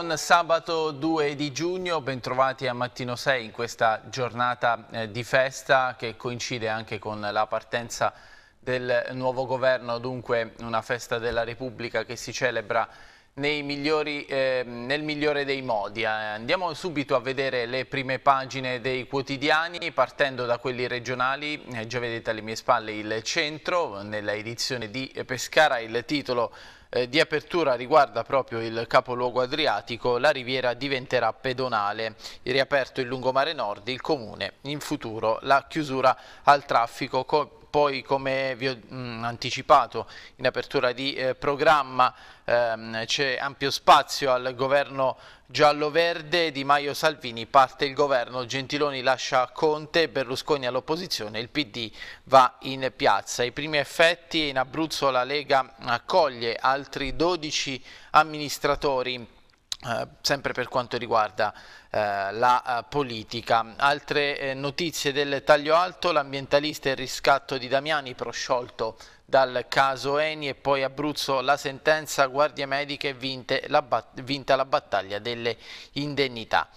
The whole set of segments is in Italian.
Buon sabato 2 di giugno, bentrovati a Mattino 6 in questa giornata eh, di festa che coincide anche con la partenza del nuovo governo, dunque una festa della Repubblica che si celebra migliori, eh, nel migliore dei modi. Eh, andiamo subito a vedere le prime pagine dei quotidiani, partendo da quelli regionali, eh, già vedete alle mie spalle il centro, nella edizione di Pescara il titolo eh, di apertura riguarda proprio il capoluogo adriatico, la riviera diventerà pedonale. riaperto il lungomare nord, il comune in futuro la chiusura al traffico poi come vi ho mh, mm, anticipato in apertura di eh, programma ehm, c'è ampio spazio al governo giallo-verde di Maio Salvini, parte il governo, Gentiloni lascia Conte, Berlusconi all'opposizione, il PD va in piazza. I primi effetti in Abruzzo la Lega accoglie altri 12 amministratori eh, sempre per quanto riguarda uh, la eh, politica. Altre eh, notizie del taglio alto, l'ambientalista e il riscatto di Damiani prosciolto dal caso Eni e poi Abruzzo la sentenza, guardie mediche vinta la battaglia delle indennità.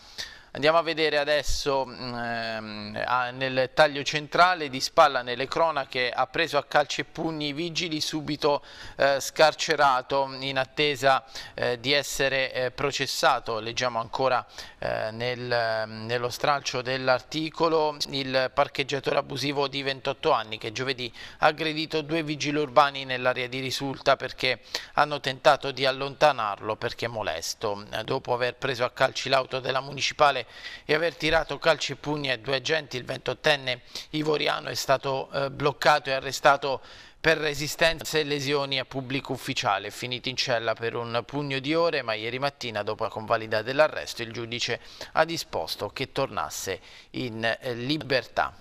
Andiamo a vedere adesso mm, ehm, nel taglio centrale di spalla nelle cronache ha preso a calci e pugni i vigili subito eh, scarcerato in attesa eh, di essere eh, processato. Leggiamo ancora eh, nel, mm, nello stralcio dell'articolo il parcheggiatore abusivo di 28 anni che giovedì ha aggredito due vigili urbani nell'area di risulta perché hanno tentato di allontanarlo perché molesto. Dopo aver preso a calci l'auto della municipale e aver tirato calci e pugni a due agenti, il 28enne ivoriano è stato eh, bloccato e arrestato per resistenza e lesioni a pubblico ufficiale, finito in cella per un pugno di ore, ma ieri mattina, dopo la convalida dell'arresto, il giudice ha disposto che tornasse in eh, libertà.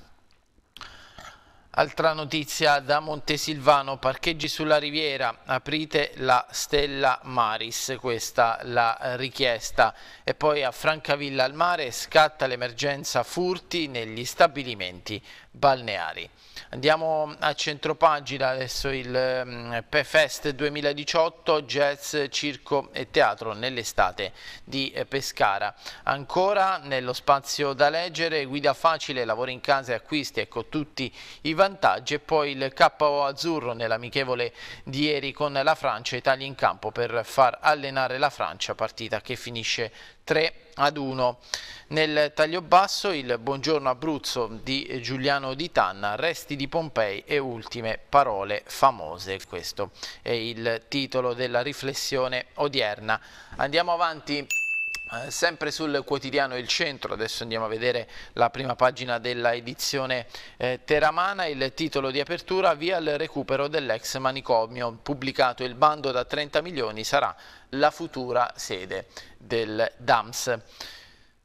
Altra notizia da Montesilvano, parcheggi sulla riviera, aprite la Stella Maris, questa la richiesta. E poi a Francavilla al mare scatta l'emergenza furti negli stabilimenti balneari. Andiamo a centropagina adesso il mm, Fest 2018, jazz, circo e teatro nell'estate di eh, Pescara. Ancora nello spazio da leggere, guida facile, lavori in casa e acquisti, ecco tutti i vantaggi e poi il KO azzurro nell'amichevole di ieri con la Francia, Italia in campo per far allenare la Francia, partita che finisce 3 ad 1. Nel taglio basso il buongiorno Abruzzo di Giuliano Di Tanna, resti di Pompei e ultime parole famose. Questo è il titolo della riflessione odierna. Andiamo avanti. Eh, sempre sul quotidiano Il Centro, adesso andiamo a vedere la prima pagina della edizione eh, Teramana, il titolo di apertura via il recupero dell'ex manicomio, pubblicato il bando da 30 milioni sarà la futura sede del DAMS.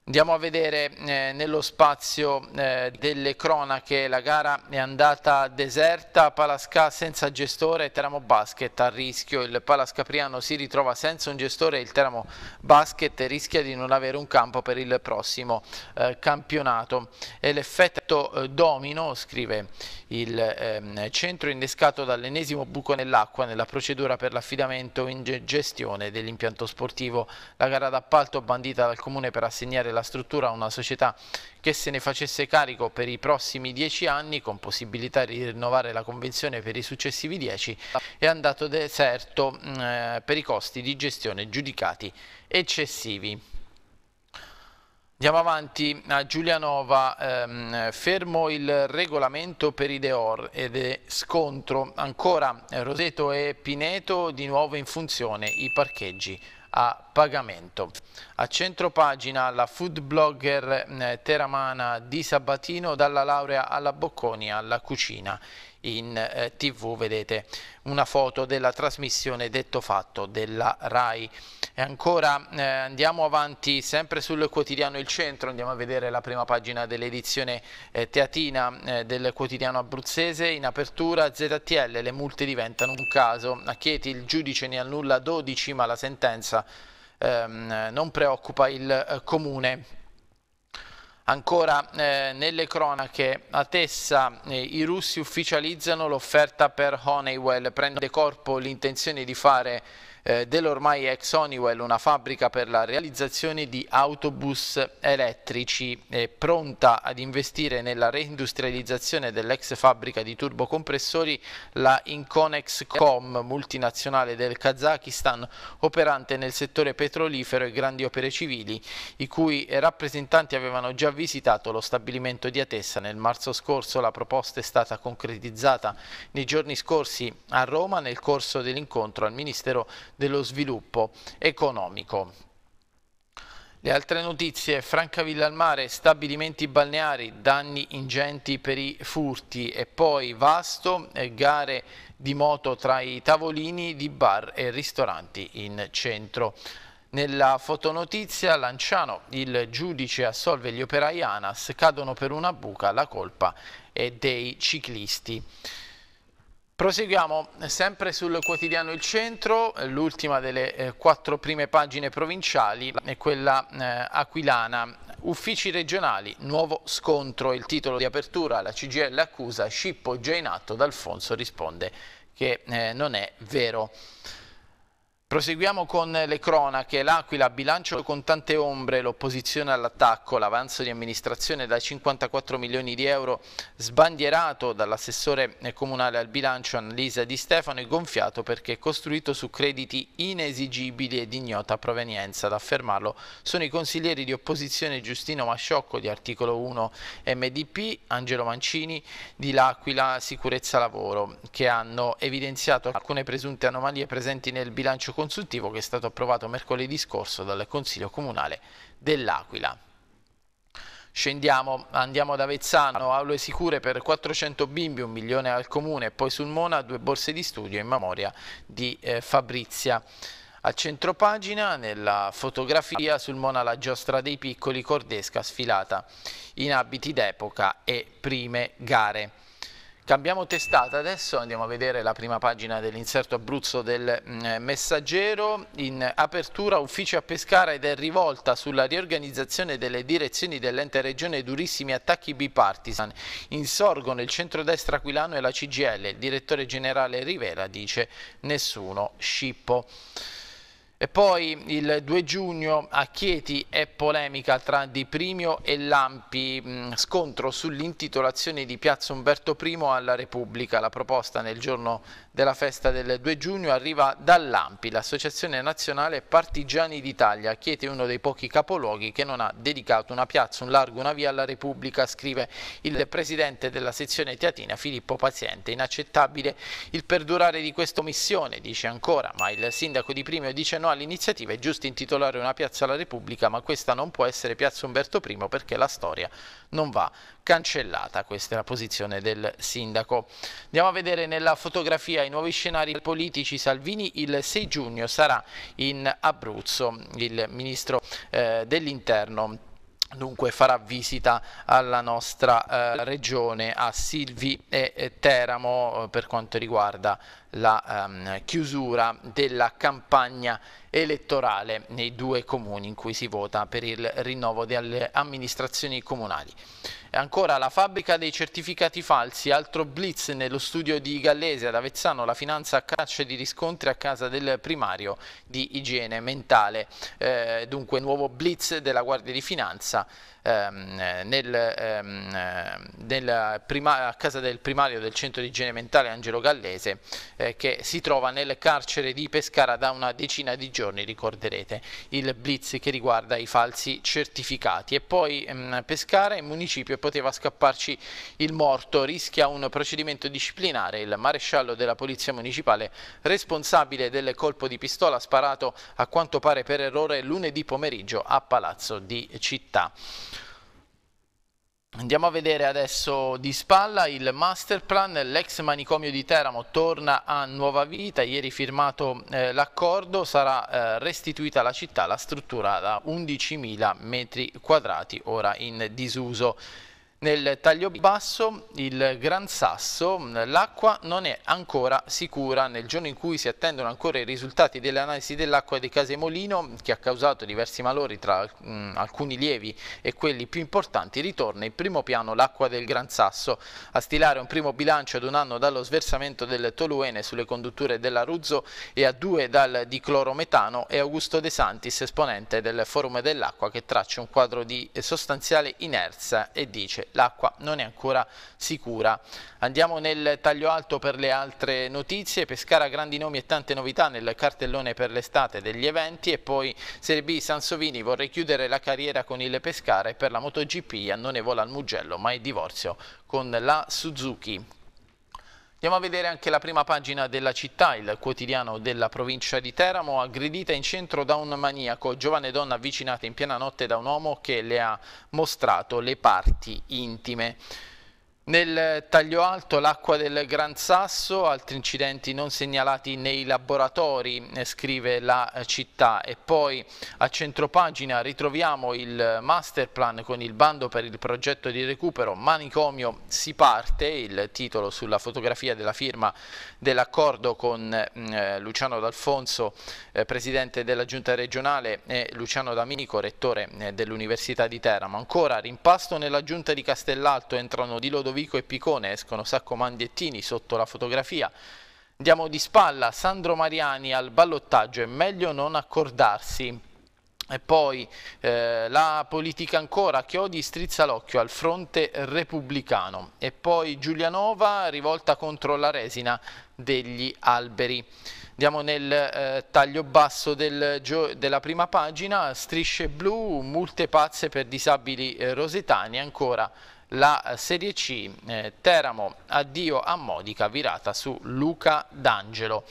Andiamo a vedere eh, nello spazio eh, delle cronache, la gara è andata deserta, Palasca senza gestore, Teramo Basket a rischio, il Palascapriano si ritrova senza un gestore e il Teramo Basket rischia di non avere un campo per il prossimo eh, campionato. E l'effetto eh, domino, scrive il ehm, centro, innescato dall'ennesimo buco nell'acqua nella procedura per l'affidamento in gestione dell'impianto sportivo. La gara d'appalto bandita dal Comune per assegnare la della struttura a una società che se ne facesse carico per i prossimi dieci anni con possibilità di rinnovare la convenzione per i successivi dieci è andato deserto mm, eh, per i costi di gestione giudicati eccessivi. Andiamo avanti a Giulianova, ehm, fermo il regolamento per i Deor ed è scontro, ancora Roseto e Pineto di nuovo in funzione i parcheggi a pagamento. A centro pagina la food blogger mm, teramana di Sabatino dalla laurea alla Bocconi alla cucina in eh, tv vedete una foto della trasmissione detto fatto della RAI e ancora eh, andiamo avanti sempre sul quotidiano Il Centro, andiamo a vedere la prima pagina dell'edizione eh, teatina eh, del quotidiano abruzzese. In apertura ZTL, le multe diventano un caso. A Chieti il giudice ne annulla 12 ma la sentenza ehm, non preoccupa il eh, comune. Ancora eh, nelle cronache, a Tessa eh, i russi ufficializzano l'offerta per Honeywell, prende corpo l'intenzione di fare eh, dell'ormai ex Honeywell, una fabbrica per la realizzazione di autobus elettrici, eh, pronta ad investire nella reindustrializzazione dell'ex fabbrica di turbocompressori, la Inconex.com, multinazionale del Kazakistan, operante nel settore petrolifero e grandi opere civili, i cui rappresentanti avevano già visitato lo stabilimento di Atessa nel marzo scorso. La proposta è stata concretizzata nei giorni scorsi a Roma nel corso dell'incontro al Ministero dello sviluppo economico. Le altre notizie, Francavilla al mare, stabilimenti balneari, danni ingenti per i furti e poi Vasto, eh, gare di moto tra i tavolini di bar e ristoranti in centro. Nella fotonotizia Lanciano, il giudice assolve gli operai ANAS, cadono per una buca, la colpa è dei ciclisti. Proseguiamo eh, sempre sul quotidiano Il Centro, eh, l'ultima delle eh, quattro prime pagine provinciali è quella aquilana. Uffici regionali, nuovo scontro, il titolo di apertura, la CGL accusa, scippo già in atto, D'Alfonso risponde che non è vero. Proseguiamo con le cronache, l'Aquila bilancio con tante ombre, l'opposizione all'attacco, l'avanzo di amministrazione da 54 milioni di euro sbandierato dall'assessore comunale al bilancio Annalisa Di Stefano e gonfiato perché è costruito su crediti inesigibili e di ignota provenienza. Ad affermarlo sono i consiglieri di opposizione Giustino Masciocco di articolo 1 MDP, Angelo Mancini di L'Aquila Sicurezza Lavoro che hanno evidenziato alcune presunte anomalie presenti nel bilancio consultivo che è stato approvato mercoledì scorso dal Consiglio Comunale dell'Aquila. Scendiamo, andiamo ad Avezzano, aule sicure per 400 bimbi, un milione al comune, poi sul Mona due borse di studio in memoria di eh, Fabrizia. A centro pagina, nella fotografia, sul Mona la giostra dei piccoli cordesca sfilata in abiti d'epoca e prime gare. Cambiamo testata adesso, andiamo a vedere la prima pagina dell'inserto Abruzzo del mm, Messaggero. In apertura ufficio a Pescara ed è rivolta sulla riorganizzazione delle direzioni dell'ente regione durissimi attacchi bipartisan. Insorgono il centrodestra aquilano e la CGL. Il direttore generale Rivera dice nessuno scippo. E poi il 2 giugno a Chieti è polemica tra Di Primio e Lampi, mm, scontro sull'intitolazione di Piazza Umberto I alla Repubblica. La proposta nel giorno della festa del 2 giugno arriva dall'AMPI, l'Associazione Nazionale Partigiani d'Italia. Chieti è uno dei pochi capoluoghi che non ha dedicato una piazza, un largo, una via alla Repubblica, scrive il presidente della sezione teatina Filippo Paziente. Inaccettabile il perdurare di questa omissione, dice ancora, ma il sindaco di Primio dice no all'iniziativa, è giusto intitolare una piazza alla Repubblica, ma questa non può essere piazza Umberto I perché la storia non va cancellata. Questa è la posizione del sindaco. Andiamo a vedere nella fotografia i nuovi scenari politici. Salvini il 6 giugno sarà in Abruzzo, il ministro eh, dell'interno dunque farà visita alla nostra eh, regione a Silvi e eh, Teramo eh, per quanto riguarda la um, chiusura della campagna elettorale nei due comuni in cui si vota per il rinnovo delle amministrazioni comunali. E ancora la fabbrica dei certificati falsi, altro blitz nello studio di Gallese ad Avezzano, la finanza a caccia di riscontri a casa del primario di igiene mentale. Eh, dunque nuovo blitz della Guardia di Finanza ehm, nel, ehm, nel a casa del primario del centro di igiene mentale Angelo Gallese eh, che si trova nel carcere di Pescara da una decina di giorni, ricorderete, il blitz che riguarda i falsi certificati. E poi mh, mm, Pescara in municipio poteva scapparci il morto, rischia un procedimento disciplinare, il maresciallo della Polizia Municipale responsabile del colpo di pistola sparato a quanto pare per errore lunedì pomeriggio a Palazzo di Città. Andiamo a vedere adesso di spalla il master plan, l'ex manicomio di Teramo torna a nuova vita, ieri firmato eh, l'accordo, sarà eh, restituita alla città la struttura da 11.000 metri quadrati ora in disuso. Nel taglio basso il Gran Sasso l'acqua non è ancora sicura nel giorno in cui si attendono ancora i risultati dell'analisi dell'acqua di Casemolino che ha causato diversi malori tra mh, alcuni lievi e quelli più importanti ritorna in primo piano l'acqua del Gran Sasso a stilare un primo bilancio ad un anno dallo sversamento del toluene sulle condutture dell'Aruzzo e a due dal diclorometano è Augusto De Santis esponente del Forum dell'Acqua che traccia un quadro di eh, sostanziale inerzia e dice l'acqua non è ancora sicura. Andiamo nel taglio alto per le altre notizie, Pescara grandi nomi e tante novità nel cartellone per l'estate degli eventi e poi Serie B Sansovini vorrei chiudere la carriera con il Pescara e per la MotoGP a non vola al Mugello ma è divorzio con la Suzuki. Andiamo a vedere anche la prima pagina della città, il quotidiano della provincia di Teramo, aggredita in centro da un maniaco, giovane donna avvicinata in piena notte da un uomo che le ha mostrato le parti intime. Nel taglio alto l'acqua del Gran Sasso, altri incidenti non segnalati nei laboratori, eh, scrive la eh, città. E poi a centropagina ritroviamo il master plan con il bando per il progetto di recupero Manicomio si parte, il titolo sulla fotografia della firma dell'accordo con mm, eh, Luciano D'Alfonso, eh, presidente della giunta regionale e Luciano D'Amico, rettore eh, dell'Università di Teramo. Ancora rimpasto nella giunta di Castellalto, entrano di Lodovico Lodovico e Picone, escono Sacco Mandiettini sotto la fotografia. Andiamo di spalla, Sandro Mariani al ballottaggio, è meglio non accordarsi. E poi eh, la politica ancora, Chiodi strizza l'occhio al fronte repubblicano. E poi Giulianova, rivolta contro la resina degli alberi. Andiamo nel eh, taglio basso del, della prima pagina, strisce blu, multe pazze per disabili eh, rosetani, ancora la Serie C eh, Teramo addio a Modica virata su Luca D'Angelo.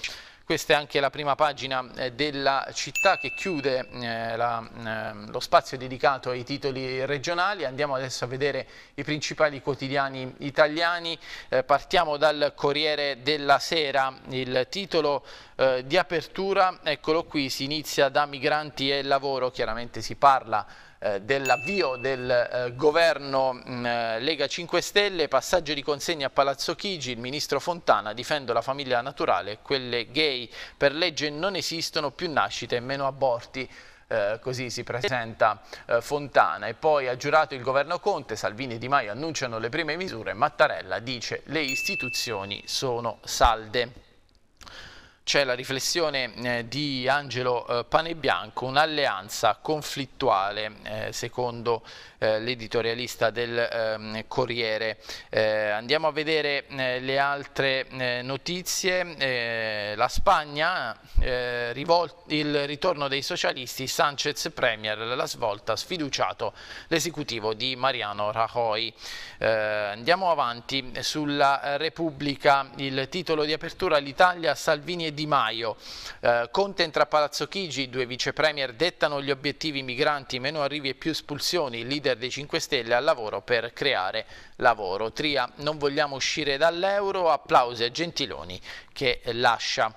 Questa è anche la prima pagina eh, della città che chiude eh, la, eh, lo spazio dedicato ai titoli regionali. Andiamo adesso a vedere i principali quotidiani italiani. Eh, partiamo dal Corriere della Sera. Il titolo eh, di apertura, eccolo qui, si inizia da migranti e lavoro, chiaramente si parla eh, dell'avvio del eh, governo mh, mm, eh, Lega 5 Stelle, passaggio di consegne a Palazzo Chigi, il ministro Fontana difende la famiglia naturale, quelle gay per legge non esistono più nascite e meno aborti. Eh, così si presenta eh, Fontana e poi ha giurato il governo Conte, Salvini e Di Maio annunciano le prime misure, Mattarella dice le istituzioni sono salde c'è la riflessione eh, di Angelo eh, Panebianco, un'alleanza conflittuale eh, secondo eh, l'editorialista del ehm, Corriere. Eh, andiamo a vedere eh, le altre notizie. la Spagna, il ritorno dei socialisti, Sanchez Premier, la svolta, sfiduciato l'esecutivo di Mariano Rajoy. andiamo avanti sulla Repubblica, il titolo di apertura l'Italia, Salvini e di Maio. Eh, Conte entra a Palazzo Chigi, due vice premier dettano gli obiettivi migranti, meno arrivi e più espulsioni, il leader dei 5 Stelle al lavoro per creare lavoro. Tria, non vogliamo uscire dall'euro, applausi a Gentiloni che lascia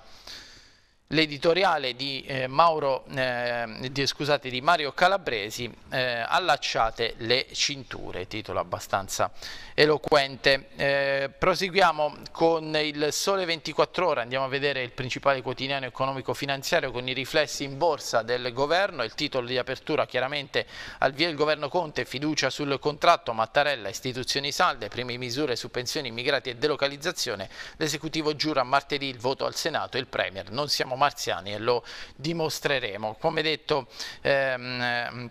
l'editoriale di, eh, eh, di, di, Mario Calabresi, eh, Allacciate le cinture, titolo abbastanza eloquente. Eh, proseguiamo con il Sole 24 Ore, andiamo a vedere il principale quotidiano economico-finanziario con i riflessi in borsa del governo, il titolo di apertura chiaramente al via il governo Conte, fiducia sul contratto, Mattarella, istituzioni salde, prime misure su pensioni, immigrati e delocalizzazione, l'esecutivo giura martedì il voto al Senato, il Premier, non siamo marziani e lo dimostreremo. Come detto, ehm,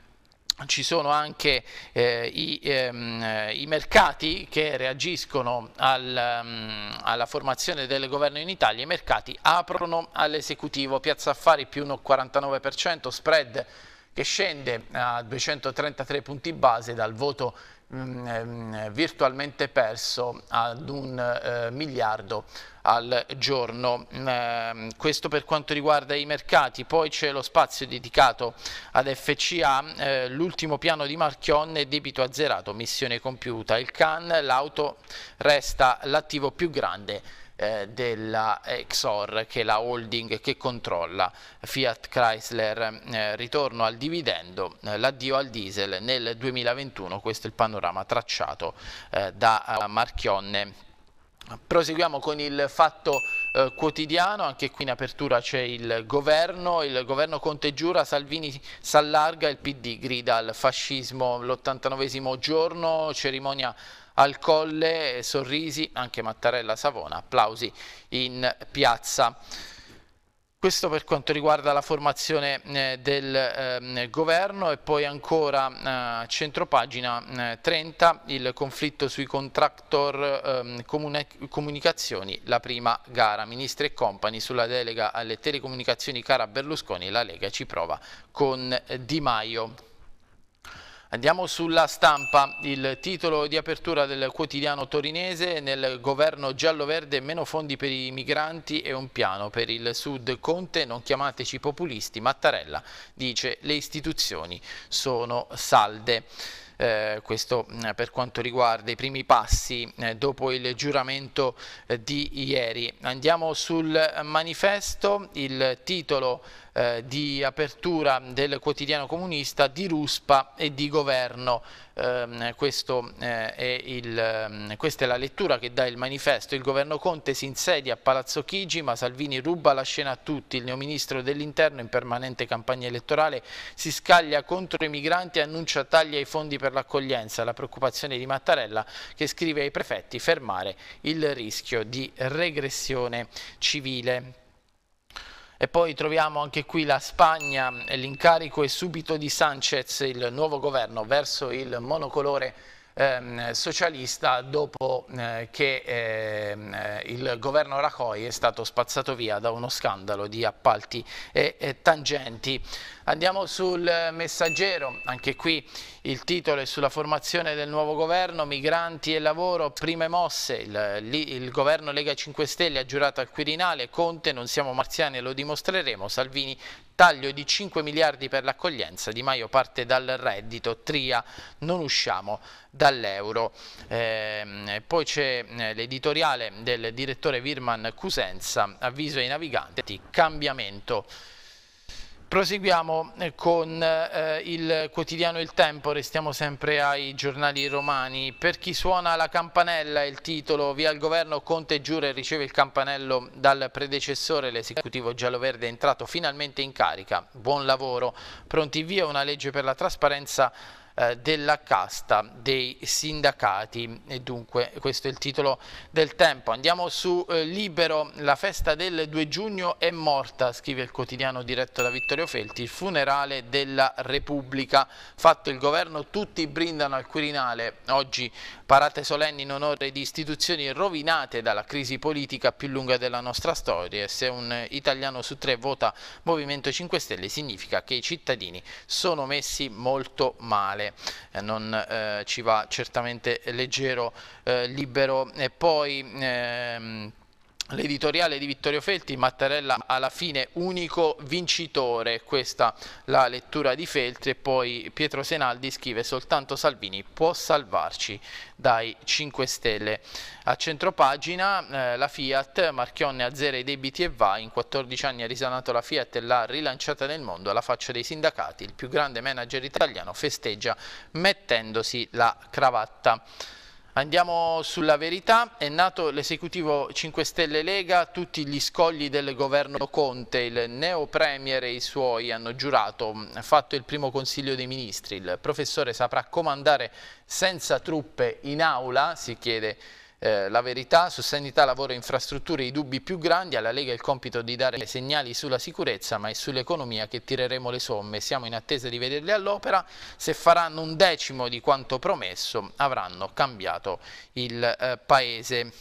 ci sono anche eh, i, ehm, i, mercati che reagiscono al, um, alla formazione del governo in Italia, i mercati aprono all'esecutivo, Piazza Affari più 1,49%, spread che scende a 233 punti base dal voto Mm, ehm, virtualmente perso ad un eh, miliardo al giorno. Eh, questo per quanto riguarda i mercati, poi c'è lo spazio dedicato ad FCA, eh, l'ultimo piano di Marchionne, debito azzerato, missione compiuta. Il CAN, l'auto resta l'attivo più grande eh, della Exor, che è la holding che controlla Fiat Chrysler. Mm, eh, ritorno al dividendo, eh, l'addio al diesel nel 2021, questo è il panorama tracciato eh, da eh, Marchionne. Proseguiamo con il fatto eh, quotidiano, anche qui in apertura c'è il governo, il governo Conte Giura, Salvini s'allarga, il PD grida al fascismo l'89 giorno, cerimonia al Colle, sorrisi, anche Mattarella Savona, applausi in piazza. Questo per quanto riguarda la formazione eh, del eh, governo e poi ancora eh, pagina eh, 30 il conflitto sui contractor ehm, comuni comunicazioni, la prima gara. Ministri e compagni sulla delega alle telecomunicazioni cara Berlusconi, la Lega ci prova con Di Maio. Andiamo sulla stampa, il titolo di apertura del quotidiano torinese, nel governo giallo-verde meno fondi per i migranti e un piano per il sud Conte, non chiamateci populisti, Mattarella dice le istituzioni sono salde. Eh, questo eh, per quanto riguarda i primi passi eh, dopo il giuramento eh, di ieri. Andiamo sul manifesto, il titolo eh, di apertura del quotidiano comunista, di ruspa e di governo. Ehm, questo, eh, è il, ehm, questa è la lettura che dà il manifesto. Il governo Conte si insedia a Palazzo Chigi, ma Salvini ruba la scena a tutti. Il neo ministro dell'interno in permanente campagna elettorale si scaglia contro i migranti e annuncia tagli ai fondi per l'accoglienza. La preoccupazione di Mattarella che scrive ai prefetti fermare il rischio di regressione civile. E poi troviamo anche qui la Spagna, l'incarico è subito di Sanchez, il nuovo governo verso il monocolore ehm, socialista dopo eh, che ehm, eh, il governo Racoi è stato spazzato via da uno scandalo di appalti e, e tangenti. Andiamo sul messaggero, anche qui il titolo è sulla formazione del nuovo governo, migranti e lavoro, prime mosse, il, il governo Lega 5 Stelle ha giurato al Quirinale, Conte, non siamo marziani e lo dimostreremo, Salvini Taglio di 5 miliardi per l'accoglienza, Di Maio parte dal reddito, Tria non usciamo dall'euro. Eh, poi c'è eh, l'editoriale del direttore Virman Cusenza, avviso ai naviganti, cambiamento Proseguiamo eh, con eh, il quotidiano Il Tempo, restiamo sempre ai giornali romani. Per chi suona la campanella, il titolo Via il governo Conte giura e riceve il campanello dal predecessore, l'esecutivo giallo-verde è entrato finalmente in carica. Buon lavoro. Pronti via una legge per la trasparenza eh, della casta dei sindacati. E dunque questo è il titolo del tempo. Andiamo su eh, Libero, la festa del 2 giugno è morta, scrive il quotidiano diretto da Vittorio Felti, il funerale della Repubblica. Fatto il governo, tutti brindano al Quirinale. Oggi parate solenni in onore di istituzioni rovinate dalla crisi politica più lunga della nostra storia. Se un italiano su tre vota Movimento 5 Stelle significa che i cittadini sono messi molto male male, eh, non eh, ci va certamente leggero, eh, libero. E poi... Ehm, L'editoriale di Vittorio Felti, Mattarella alla fine unico vincitore, questa la lettura di Feltri e poi Pietro Senaldi scrive soltanto Salvini può salvarci dai 5 Stelle. A centropagina eh, la Fiat, Marchionne azzera i debiti e va, in 14 anni ha risanato la Fiat e l'ha rilanciata nel mondo alla faccia dei sindacati, il più grande manager italiano festeggia mettendosi la cravatta. Andiamo sulla verità, è nato l'esecutivo 5 Stelle Lega, tutti gli scogli del governo Conte, il neo premier e i suoi hanno giurato, ha fatto il primo consiglio dei ministri, il professore saprà comandare senza truppe in aula, si chiede eh, la verità su sanità, lavoro e infrastrutture i dubbi più grandi, alla Lega il compito di dare segnali sulla sicurezza ma è sull'economia che tireremo le somme, siamo in attesa di vederli all'opera, se faranno un decimo di quanto promesso avranno cambiato il eh, Paese.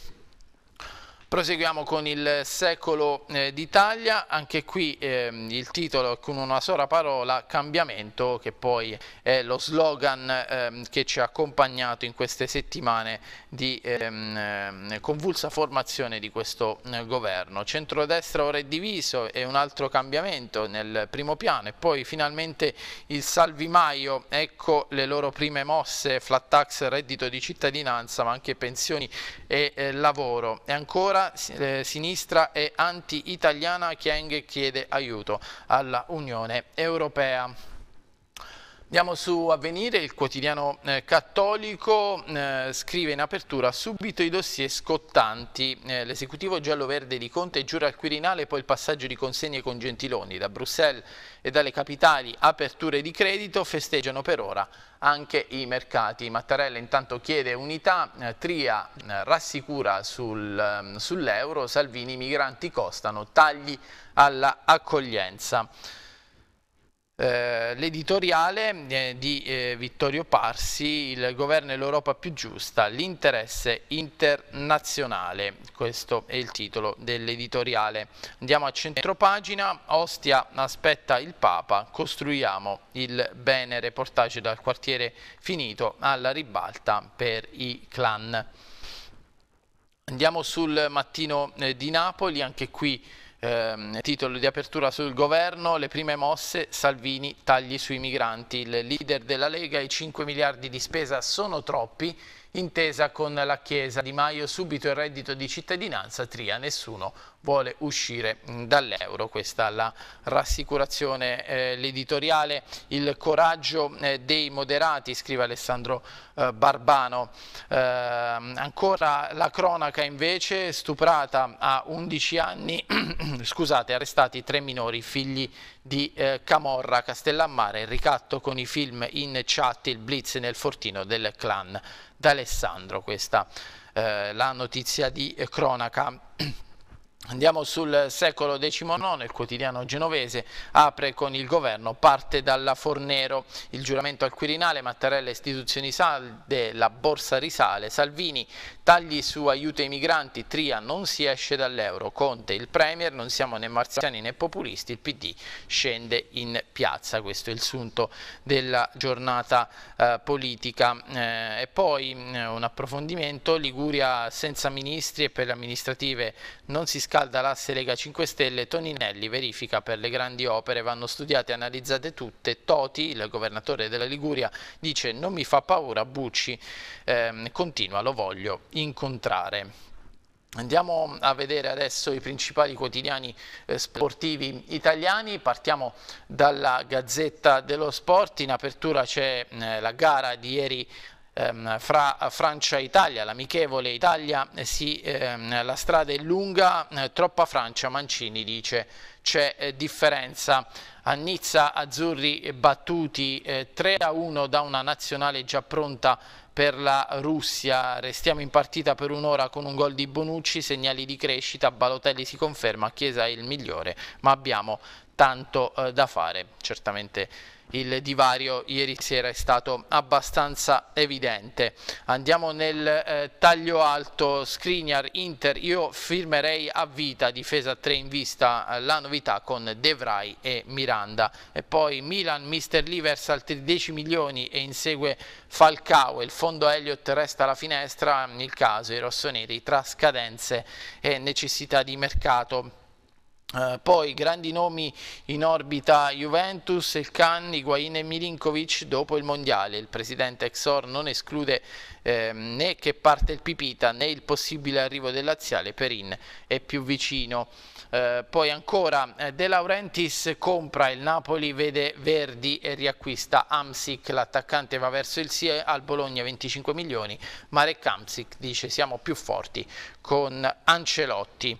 Proseguiamo con il secolo eh, d'Italia, anche qui eh, il titolo con una sola parola, cambiamento, che poi è lo slogan eh, che ci ha accompagnato in queste settimane di ehm, eh, convulsa formazione di questo eh, governo. Centrodestra ora è diviso e un altro cambiamento nel primo piano e poi finalmente il Salvi Maio, ecco le loro prime mosse, flat tax, reddito di cittadinanza ma anche pensioni e eh, lavoro. E ancora destra, eh, sinistra e anti-italiana Chiang chiede aiuto alla Unione Europea. Andiamo su Avvenire, il quotidiano eh, cattolico eh, scrive in apertura subito i dossier scottanti. Eh, L'esecutivo giallo-verde di Conte giura al Quirinale poi il passaggio di consegne con Gentiloni. Da Bruxelles e dalle capitali aperture di credito festeggiano per ora anche i mercati. Mattarella intanto chiede unità, eh, Tria eh, rassicura sul, ehm, sull'euro, Salvini i migranti costano, tagli alla accoglienza. Eh, l'editoriale eh, di eh, Vittorio Parsi, il governo e l'Europa più giusta, l'interesse internazionale, questo è il titolo dell'editoriale. Andiamo a centropagina, Ostia aspetta il Papa, costruiamo il bene, reportage dal quartiere finito alla ribalta per i clan. Andiamo sul mattino di Napoli, anche qui ehm, titolo di apertura sul governo, le prime mosse, Salvini, tagli sui migranti. Il leader della Lega, i 5 miliardi di spesa sono troppi, intesa con la Chiesa. Di Maio subito il reddito di cittadinanza, Tria, nessuno vuole uscire mm, dall'euro. Questa è la rassicurazione, eh, l'editoriale, il coraggio eh, dei moderati, scrive Alessandro eh, Barbano. Eh, ancora la cronaca invece, stuprata a 11 anni, scusate, arrestati tre minori figli di eh, Camorra, Castellammare, il ricatto con i film in chat, il blitz nel fortino del clan d'Alessandro. Questa è eh, la notizia di cronaca. Andiamo sul secolo XIX, il quotidiano genovese apre con il governo, parte dalla Fornero, il giuramento al Quirinale, Mattarella istituzioni salde, la borsa risale, Salvini tagli su aiuto ai migranti, Tria non si esce dall'euro, Conte il Premier, non siamo né marziani né populisti, il PD scende in piazza, questo è il sunto della giornata eh, politica. Eh, e poi eh, un approfondimento, Liguria senza ministri e per le amministrative non si scappa Scalda l'asse Lega 5 Stelle, Toninelli verifica per le grandi opere, vanno studiate e analizzate tutte. Toti, il governatore della Liguria, dice non mi fa paura Bucci, eh, continua, lo voglio incontrare. Andiamo a vedere adesso i principali quotidiani eh, sportivi italiani, partiamo dalla Gazzetta dello Sport, in apertura c'è eh, la gara di ieri ehm, fra Francia e Italia, l'amichevole Italia, eh, sì, ehm, la strada è lunga, eh, troppa Francia, Mancini dice c'è eh, differenza. A Nizza Azzurri battuti eh, 3 a 1 da una nazionale già pronta per la Russia. Restiamo in partita per un'ora con un gol di Bonucci, segnali di crescita, Balotelli si conferma, Chiesa è il migliore, ma abbiamo tanto eh, da fare, certamente il divario ieri sera è stato abbastanza evidente. Andiamo nel eh, taglio alto Skriniar Inter, io firmerei a vita difesa 3 in vista eh, la novità con De Vrij e Miranda e poi Milan Mister Livers altri 10 milioni e insegue Falcao, il fondo Elliott resta alla finestra, il caso i rossoneri tra scadenze e necessità di mercato eh, poi grandi nomi in orbita Juventus, il Cannes, Higuain e Milinkovic dopo il Mondiale. Il presidente Exor non esclude eh, né che parte il Pipita né il possibile arrivo del Laziale, Perin è più vicino. Uh, poi ancora eh, De Laurentiis compra il Napoli, vede Verdi e riacquista Amsic, l'attaccante va verso il SIE al Bologna 25 milioni, Marek Amsic dice siamo più forti con Ancelotti.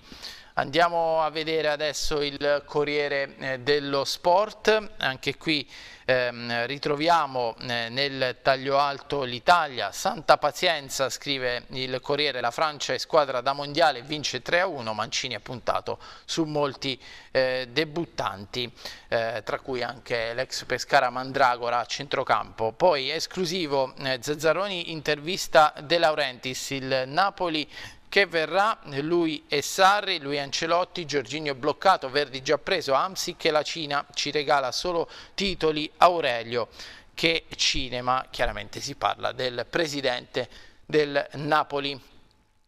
Andiamo a vedere adesso il Corriere eh, dello Sport, anche qui ehm, ritroviamo eh, nel taglio alto l'Italia, Santa Pazienza scrive il Corriere, la Francia è squadra da mondiale, vince 3-1, a Mancini ha puntato su molti eh, debuttanti, eh, tra cui anche l'ex Pescara Mandragora a centrocampo. Poi esclusivo eh, Zazzaroni intervista De Laurentiis, il Napoli che verrà lui e Sarri, lui e Ancelotti, Giorginio bloccato, Verdi già preso, Amsi che la Cina ci regala solo titoli, Aurelio che cinema, chiaramente si parla del presidente del Napoli.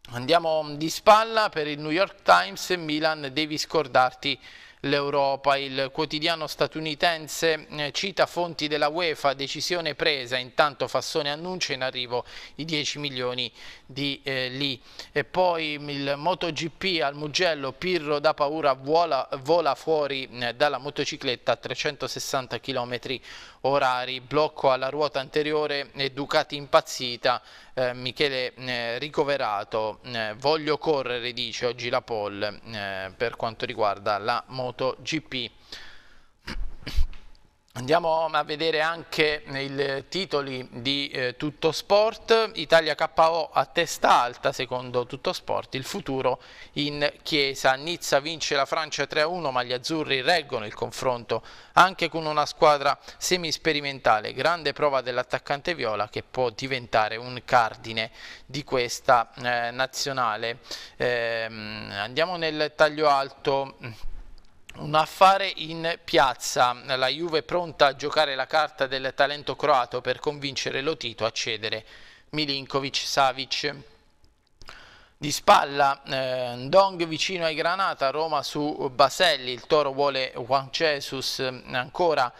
Andiamo di spalla per il New York Times, Milan devi scordarti l'Europa. Il quotidiano statunitense eh, cita fonti della UEFA, decisione presa, intanto Fassone annuncia in arrivo i 10 milioni di eh, lì. E poi il MotoGP al Mugello, Pirro da paura vola, vola fuori eh, dalla motocicletta a 360 km orari, blocco alla ruota anteriore e Ducati impazzita, eh, Michele eh, ricoverato, eh, voglio correre dice oggi la Pol per quanto riguarda la motocicletta MotoGP. Andiamo a vedere anche i titoli di eh, Tutto Sport. Italia KO a testa alta, secondo Tutto Sport, il futuro in chiesa. Nizza vince la Francia 3-1, ma gli azzurri reggono il confronto anche con una squadra semisperimentale. Grande prova dell'attaccante viola che può diventare un cardine di questa eh, nazionale. Eh, andiamo nel taglio alto un affare in piazza, la Juve è pronta a giocare la carta del talento croato per convincere Lotito a cedere Milinkovic-Savic. Di spalla eh, Ndong vicino ai Granata, Roma su Baselli, il Toro vuole Juan Jesus eh, ancora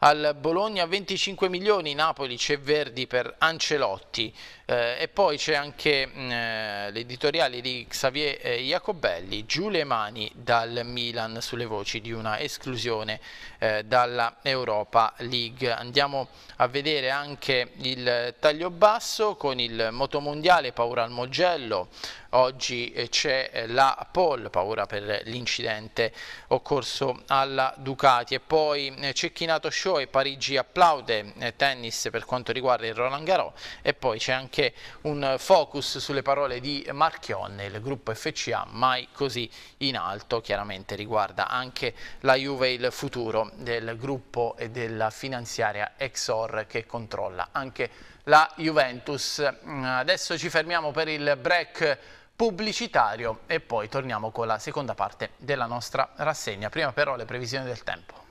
al Bologna 25 milioni, Napoli c'è Verdi per Ancelotti. Eh, e poi c'è anche mh, mm, eh, l'editoriale di Xavier eh, Iacobelli, giù le mani dal Milan sulle voci di una esclusione eh, dalla Europa League. Andiamo a vedere anche il taglio basso con il motomondiale, paura al Mogello, oggi eh, c'è eh, la Pol, paura per l'incidente occorso alla Ducati e poi Cecchinato Show e Parigi applaude tennis per quanto riguarda il Roland Garros e poi c'è anche anche un focus sulle parole di Marchionne, il gruppo FCA mai così in alto, chiaramente riguarda anche la Juve il futuro del gruppo e della finanziaria Exor che controlla anche la Juventus. Mm, adesso ci fermiamo per il break pubblicitario e poi torniamo con la seconda parte della nostra rassegna. Prima però le previsioni del tempo.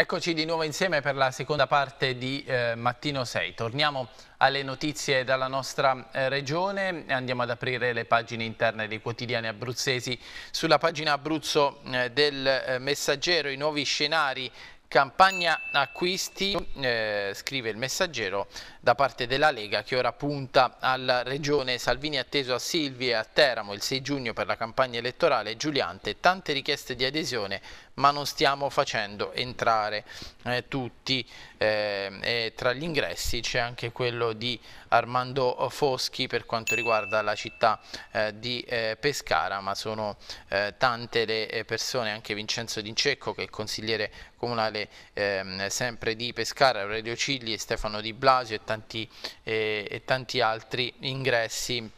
Eccoci di nuovo insieme per la seconda parte di eh, Mattino 6. Torniamo alle notizie dalla nostra eh, regione e andiamo ad aprire le pagine interne dei quotidiani abruzzesi. Sulla pagina Abruzzo eh, del eh, Messaggero i nuovi scenari Campagna acquisti, eh, scrive il messaggero, da parte della Lega che ora punta alla regione Salvini atteso a Silvi e a Teramo il 6 giugno per la campagna elettorale, Giuliante, tante richieste di adesione ma non stiamo facendo entrare eh, tutti eh, tra gli ingressi c'è anche quello di Armando Foschi per quanto riguarda la città eh, di eh, Pescara ma sono eh, tante le persone anche Vincenzo D'Incecco che è consigliere comunale ehm, sempre di Pescara Aurelio Cigli, Stefano Di Blasio e tanti, e tanti altri ingressi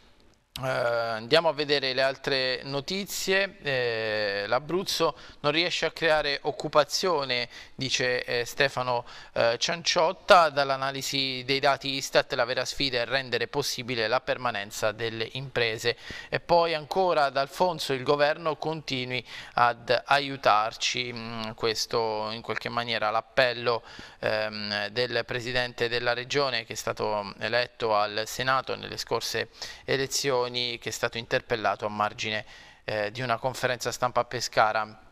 Uh, andiamo a vedere le altre notizie, eh, l'Abruzzo non riesce a creare occupazione, dice eh, Stefano eh, Cianciotta, dall'analisi dei dati Istat la vera sfida è rendere possibile la permanenza delle imprese e poi ancora ad Alfonso il governo continui ad aiutarci, mm, questo in qualche maniera l'appello ehm, del Presidente della Regione che è stato mm, eletto al Senato nelle scorse elezioni Berlusconi che è stato interpellato a margine eh, di una conferenza stampa a Pescara.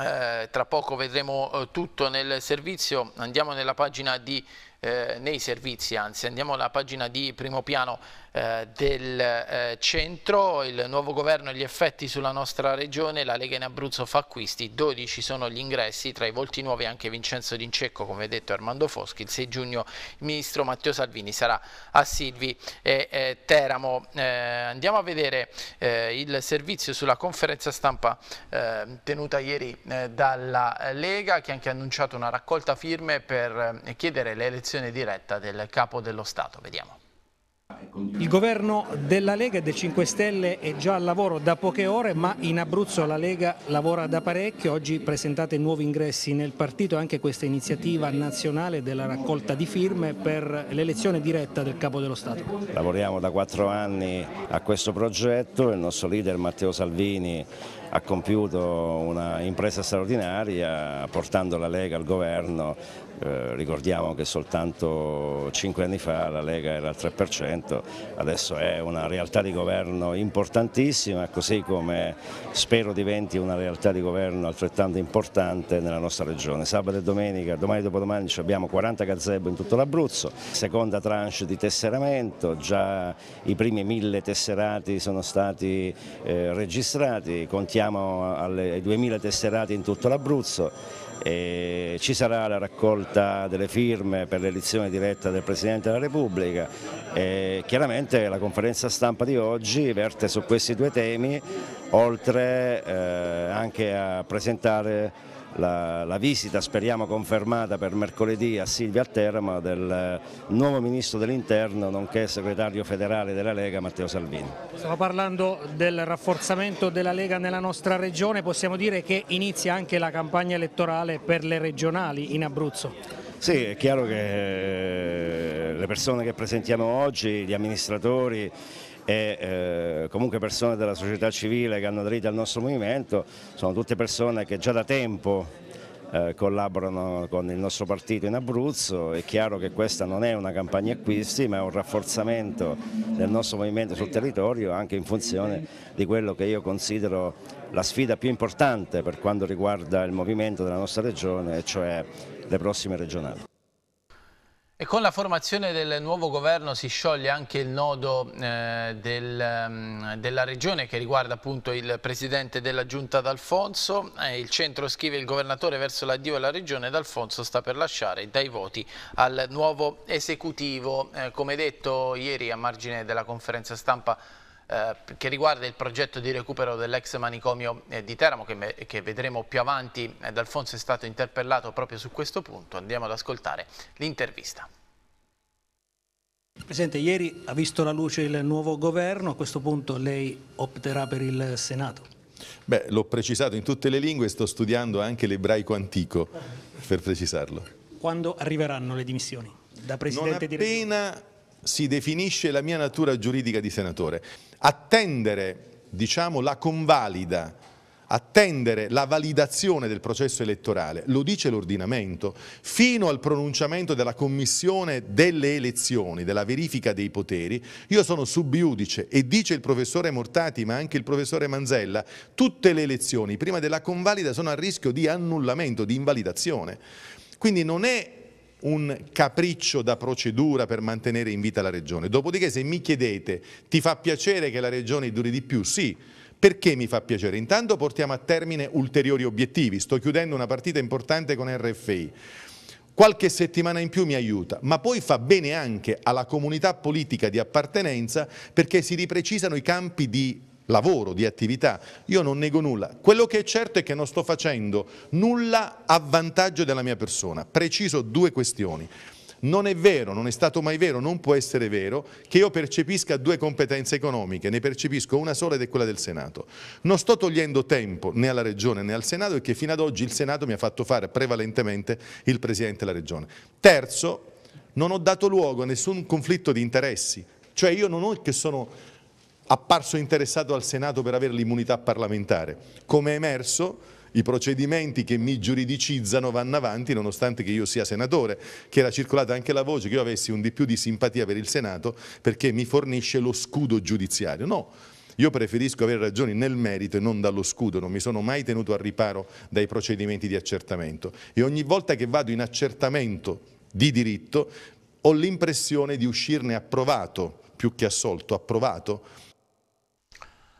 Eh, tra poco vedremo eh, tutto nel servizio, andiamo nella pagina di eh, nei servizi, anzi andiamo alla pagina di primo piano eh, del eh, centro, il nuovo governo e gli effetti sulla nostra regione, la Lega in Abruzzo fa acquisti, 12 sono gli ingressi, tra i volti nuovi anche Vincenzo D'Incecco, come detto Armando Foschi, il 6 giugno il ministro Matteo Salvini sarà a Silvi e Teramo. Eh, andiamo a vedere eh, il servizio sulla conferenza stampa eh, tenuta ieri dalla Lega che ha anche annunciato una raccolta firme per chiedere le elezioni dichiarazione diretta del Capo dello Stato. Vediamo. Il governo della Lega e del 5 Stelle è già al lavoro da poche ore, ma in Abruzzo la Lega lavora da parecchio. Oggi presentate nuovi ingressi nel partito anche questa iniziativa nazionale della raccolta di firme per l'elezione diretta del Capo dello Stato. Lavoriamo da quattro anni a questo progetto, il nostro leader Matteo Salvini ha compiuto una impresa straordinaria portando la Lega al governo eh, ricordiamo che soltanto 5 anni fa la Lega era al 3%, adesso è una realtà di governo importantissima, così come spero diventi una realtà di governo altrettanto importante nella nostra regione. Sabato e domenica, domani e dopodomani abbiamo 40 gazebo in tutto l'Abruzzo, seconda tranche di tesseramento, già i primi mille tesserati sono stati eh, registrati, contiamo alle, ai 2000 tesserati in tutto l'Abruzzo e ci sarà la raccolta delle firme per l'elezione diretta del Presidente della Repubblica e chiaramente la conferenza stampa di oggi verte su questi due temi oltre eh, anche a presentare la, la, visita, speriamo confermata per mercoledì a Silvia Terma del nuovo Ministro dell'Interno nonché Segretario Federale della Lega Matteo Salvini. Stiamo parlando del rafforzamento della Lega nella nostra regione, possiamo dire che inizia anche la campagna elettorale per le regionali in Abruzzo. Sì, è chiaro che eh, le persone che presentiamo oggi, gli amministratori, e eh, comunque persone della società civile che hanno aderito al nostro movimento, sono tutte persone che già da tempo eh, collaborano con il nostro partito in Abruzzo, è chiaro che questa non è una campagna acquisti ma è un rafforzamento del nostro movimento sul territorio anche in funzione di quello che io considero la sfida più importante per quanto riguarda il movimento della nostra regione, cioè le prossime regionali. E con la formazione del nuovo governo si scioglie anche il nodo eh, del, mm, della regione che riguarda appunto il presidente della giunta D'Alfonso. Eh, il centro scrive il governatore verso l'addio alla regione D'Alfonso sta per lasciare dai voti al nuovo esecutivo. Eh, come detto ieri a margine della conferenza stampa eh, che riguarda il progetto di recupero dell'ex manicomio eh, di Teramo che, che, vedremo più avanti. Eh, D'Alfonso è stato interpellato proprio su questo punto. Andiamo ad ascoltare l'intervista. Presidente, ieri ha visto la luce il nuovo governo, a questo punto lei opterà per il Senato? Beh, l'ho precisato in tutte le lingue, sto studiando anche l'ebraico antico, per precisarlo. Quando arriveranno le dimissioni? Da Presidente di non appena di... si definisce la mia natura giuridica di senatore attendere diciamo, la convalida, attendere la validazione del processo elettorale, lo dice l'ordinamento, fino al pronunciamento della commissione delle elezioni, della verifica dei poteri, io sono subiudice e dice il professore Mortati ma anche il professore Manzella, tutte le elezioni prima della convalida sono a rischio di annullamento, di invalidazione. Quindi non è un capriccio da procedura per mantenere in vita la Regione. Dopodiché se mi chiedete ti fa piacere che la Regione duri di più? Sì. Perché mi fa piacere? Intanto portiamo a termine ulteriori obiettivi. Sto chiudendo una partita importante con RFI qualche settimana in più mi aiuta, ma poi fa bene anche alla comunità politica di appartenenza perché si riprecisano i campi di lavoro, di attività, io non nego nulla. Quello che è certo è che non sto facendo nulla a vantaggio della mia persona. Preciso due questioni. Non è vero, non è stato mai vero, non può essere vero che io percepisca due competenze economiche, ne percepisco una sola ed è quella del Senato. Non sto togliendo tempo né alla Regione né al Senato e che fino ad oggi il Senato mi ha fatto fare prevalentemente il Presidente della Regione. Terzo, non ho dato luogo a nessun conflitto di interessi, cioè io non ho che sono apparso interessato al Senato per avere l'immunità parlamentare. Come è emerso, i procedimenti che mi giuridicizzano vanno avanti nonostante che io sia senatore, che era circolata anche la voce che io avessi un di più di simpatia per il Senato perché mi fornisce lo scudo giudiziario. No, io preferisco avere ragioni nel merito e non dallo scudo, non mi sono mai tenuto al riparo dai procedimenti di accertamento e ogni volta che vado in accertamento di diritto ho l'impressione di uscirne approvato più che assolto, approvato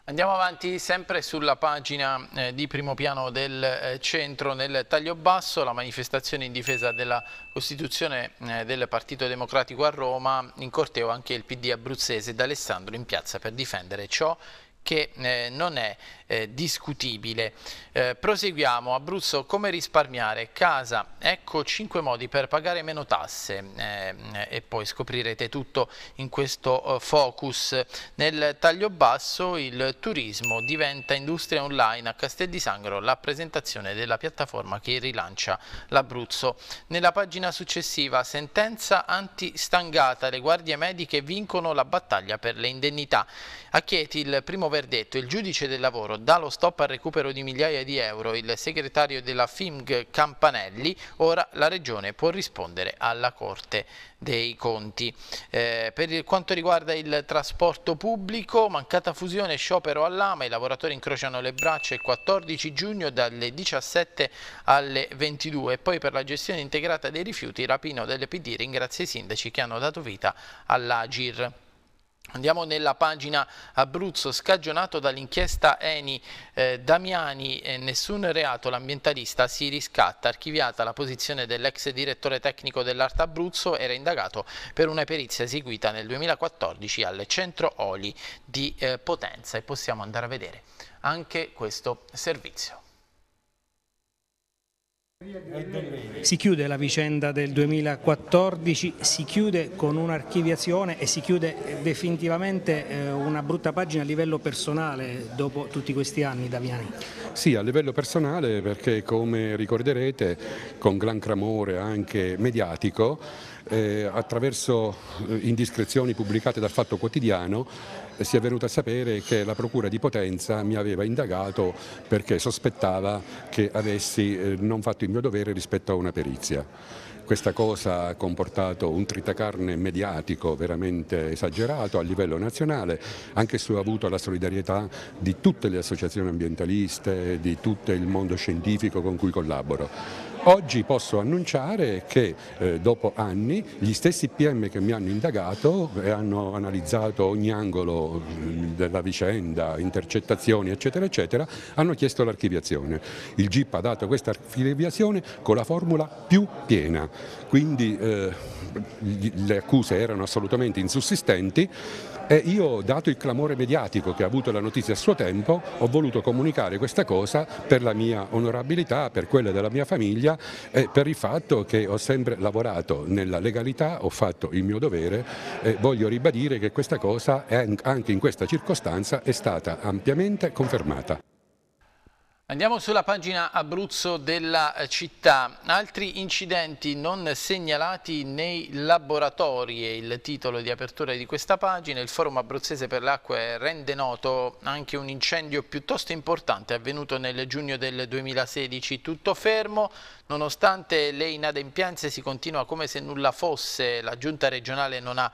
Andiamo avanti sempre sulla pagina eh, di primo piano del eh, centro nel taglio basso, la manifestazione in difesa della Costituzione eh, del Partito Democratico a Roma, in corteo anche il PD abruzzese d'Alessandro in piazza per difendere ciò che eh, non è eh, discutibile. Eh, proseguiamo, Abruzzo come risparmiare, casa, ecco 5 modi per pagare meno tasse eh, e poi scoprirete tutto in questo eh, focus. Nel taglio basso il turismo diventa industria online a Castel di Sangro, la presentazione della piattaforma che rilancia l'Abruzzo. Nella pagina successiva sentenza antistangata, le guardie mediche vincono la battaglia per le indennità. A Chieti il primo verdetto il giudice del lavoro dà lo stop al recupero di migliaia di euro, il segretario della FIMG Campanelli, ora la Regione può rispondere alla Corte dei Conti. Eh, per quanto riguarda il trasporto pubblico, mancata fusione, sciopero all'AMA, i lavoratori incrociano le braccia il 14 giugno dalle 17 alle 22 e poi per la gestione integrata dei rifiuti, Rapino dell'EPD ringrazia i sindaci che hanno dato vita all'Agir. Andiamo nella pagina Abruzzo, scagionato dall'inchiesta Eni eh, Damiani, eh, nessun reato, l'ambientalista si riscatta, archiviata la posizione dell'ex direttore tecnico dell'Arte Abruzzo, era indagato per una perizia eseguita nel 2014 al centro Oli di eh, Potenza e possiamo andare a vedere anche questo servizio. Si chiude la vicenda del 2014, si chiude con un'archiviazione e si chiude definitivamente eh, una brutta pagina a livello personale dopo tutti questi anni, Damiani. Sì, a livello personale perché come ricorderete con gran clamore anche mediatico, eh, attraverso eh, indiscrezioni pubblicate dal Fatto Quotidiano, si è venuto a sapere che la Procura di Potenza mi aveva indagato perché sospettava che avessi eh, non fatto il mio dovere rispetto a una perizia. Questa cosa ha comportato un tritacarne mediatico veramente esagerato a livello nazionale, anche se ho avuto la solidarietà di tutte le associazioni ambientaliste, di tutto il mondo scientifico con cui collaboro. Oggi posso annunciare che eh, dopo anni gli stessi PM che mi hanno indagato e hanno analizzato ogni angolo mm, della vicenda, intercettazioni eccetera eccetera, hanno chiesto l'archiviazione. Il GIP ha dato questa archiviazione con la formula più piena, quindi eh, le accuse erano assolutamente insussistenti e io, dato il clamore mediatico che ha avuto la notizia a suo tempo, ho voluto comunicare questa cosa per la mia onorabilità, per quella della mia famiglia e per il fatto che ho sempre lavorato nella legalità, ho fatto il mio dovere e voglio ribadire che questa cosa anche in questa circostanza è stata ampiamente confermata. Andiamo sulla pagina Abruzzo della eh, città. Altri incidenti non segnalati nei laboratori è il titolo di apertura di questa pagina. Il forum abruzzese per l'acqua rende noto anche un incendio piuttosto importante avvenuto nel giugno del 2016. Tutto fermo, nonostante le inadempianze si continua come se nulla fosse. La giunta regionale non ha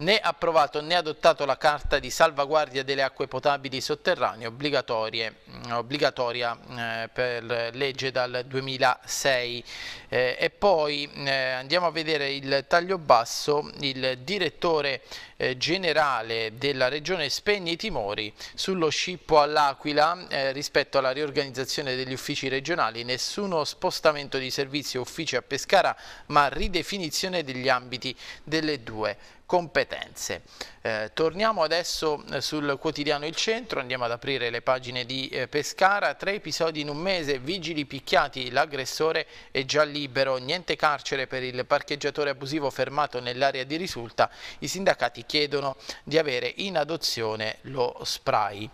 né approvato né adottato la carta di salvaguardia delle acque potabili sotterranee mm, obbligatoria eh, per legge dal 2006. Eh, e poi eh, andiamo a vedere il taglio basso, il direttore eh, generale della regione spegne i timori sullo scippo all'Aquila eh, rispetto alla riorganizzazione degli uffici regionali, nessuno spostamento di servizi e uffici a Pescara ma ridefinizione degli ambiti delle due competenze. Eh, torniamo adesso eh, sul quotidiano Il Centro, andiamo ad aprire le pagine di eh, Pescara, tre episodi in un mese, vigili picchiati, l'aggressore è già lì libero, niente carcere per il parcheggiatore abusivo fermato nell'area di risulta, i sindacati chiedono di avere in adozione lo spray.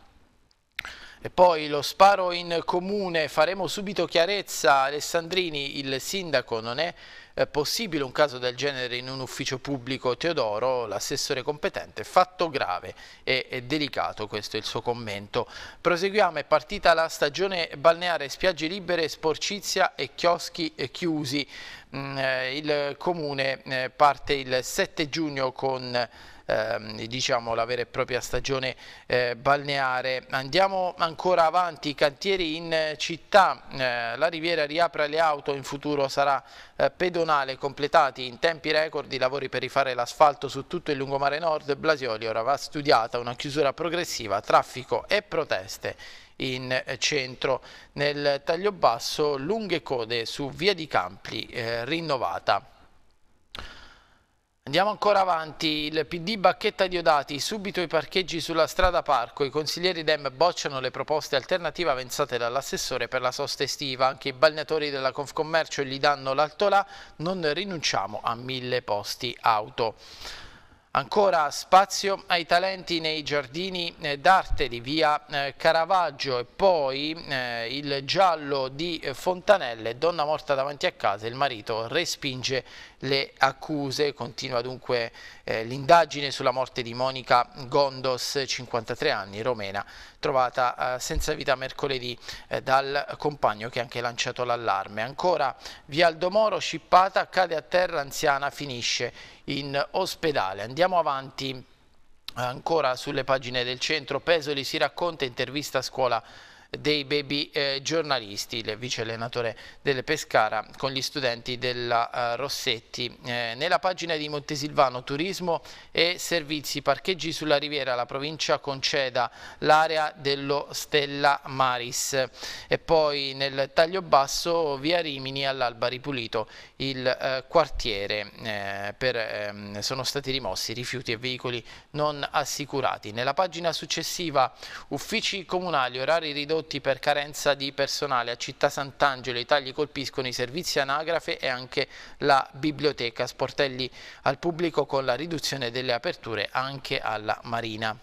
E poi lo sparo in comune, faremo subito chiarezza, Alessandrini, il sindaco non è eh, possibile un caso del genere in un ufficio pubblico Teodoro, l'assessore competente, fatto grave e, delicato, questo è il suo commento. Proseguiamo, è partita la stagione balneare, spiagge libere, sporcizia e chioschi chiusi. Mm, eh, il comune eh, parte il 7 giugno con ehm, diciamo, la vera e propria stagione eh, balneare. Andiamo ancora avanti, i cantieri in eh, città, eh, la Riviera riapre le auto, in futuro sarà eh, pedonale, completati in tempi record i lavori per rifare l'asfalto su tutto il lungomare nord, Blasioli ora va studiata una chiusura progressiva, traffico e proteste in eh, centro. Nel taglio basso lunghe code su via di Campli eh, rinnovata. Andiamo ancora avanti, il PD Bacchetta Diodati, subito i parcheggi sulla strada Parco, i consiglieri Dem bocciano le proposte alternative avanzate dall'assessore per la sosta estiva, anche i balneatori della Confcommercio gli danno l'altolà, non rinunciamo a mille posti auto. Ancora spazio ai talenti nei giardini eh, d'arte di via eh, Caravaggio e poi eh, il giallo di Fontanelle, donna morta davanti a casa, il marito respinge le accuse, continua dunque l'indagine sulla morte di Monica Gondos, 53 anni, romena, trovata senza vita mercoledì dal compagno che ha anche lanciato l'allarme. Ancora via Aldomoro, scippata, cade a terra, anziana, finisce in ospedale. Andiamo avanti eh, ancora sulle pagine del centro. Pesoli si racconta intervista a scuola dei baby eh, giornalisti, il vice allenatore del Pescara con gli studenti della eh, Rossetti. Eh, nella pagina di Montesilvano Turismo e Servizi Parcheggi sulla Riviera la provincia conceda l'area dello Stella Maris e poi nel taglio basso via Rimini all'Alba ripulito il eh, quartiere eh, per, ehm, sono stati rimossi rifiuti e veicoli non assicurati. Nella pagina successiva uffici comunali orari ridotti ridotti per carenza di personale. A Città Sant'Angelo i tagli colpiscono i servizi anagrafe e anche la biblioteca, sportelli al pubblico con la riduzione delle aperture anche alla Marina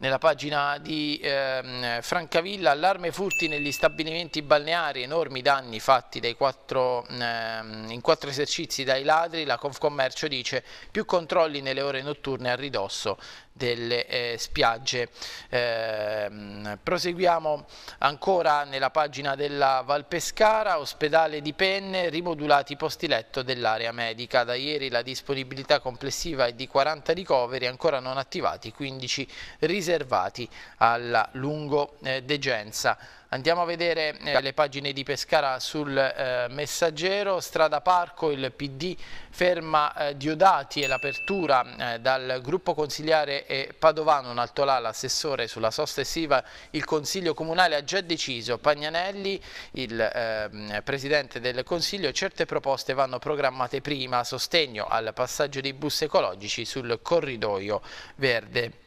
nella pagina di eh, Francavilla, allarme furti negli stabilimenti balneari, enormi danni fatti quattro, eh, in quattro esercizi dai ladri, la Confcommercio dice più controlli nelle ore notturne a ridosso delle eh, spiagge. Eh, proseguiamo ancora nella pagina della Val Pescara, ospedale di Penne, rimodulati i posti letto dell'area medica. Da ieri la disponibilità complessiva è di 40 ricoveri ancora non attivati, 15 riservati alla lungo eh, degenza. Andiamo a vedere eh, le pagine di Pescara sul eh, messaggero, strada parco, il PD ferma eh, Diodati e l'apertura eh, dal gruppo consigliare Padovano, un altolà l'assessore sulla sosta estiva, il consiglio comunale ha già deciso, Pagnanelli, il ehm, presidente del consiglio, certe proposte vanno programmate prima, sostegno al passaggio dei bus ecologici sul corridoio verde.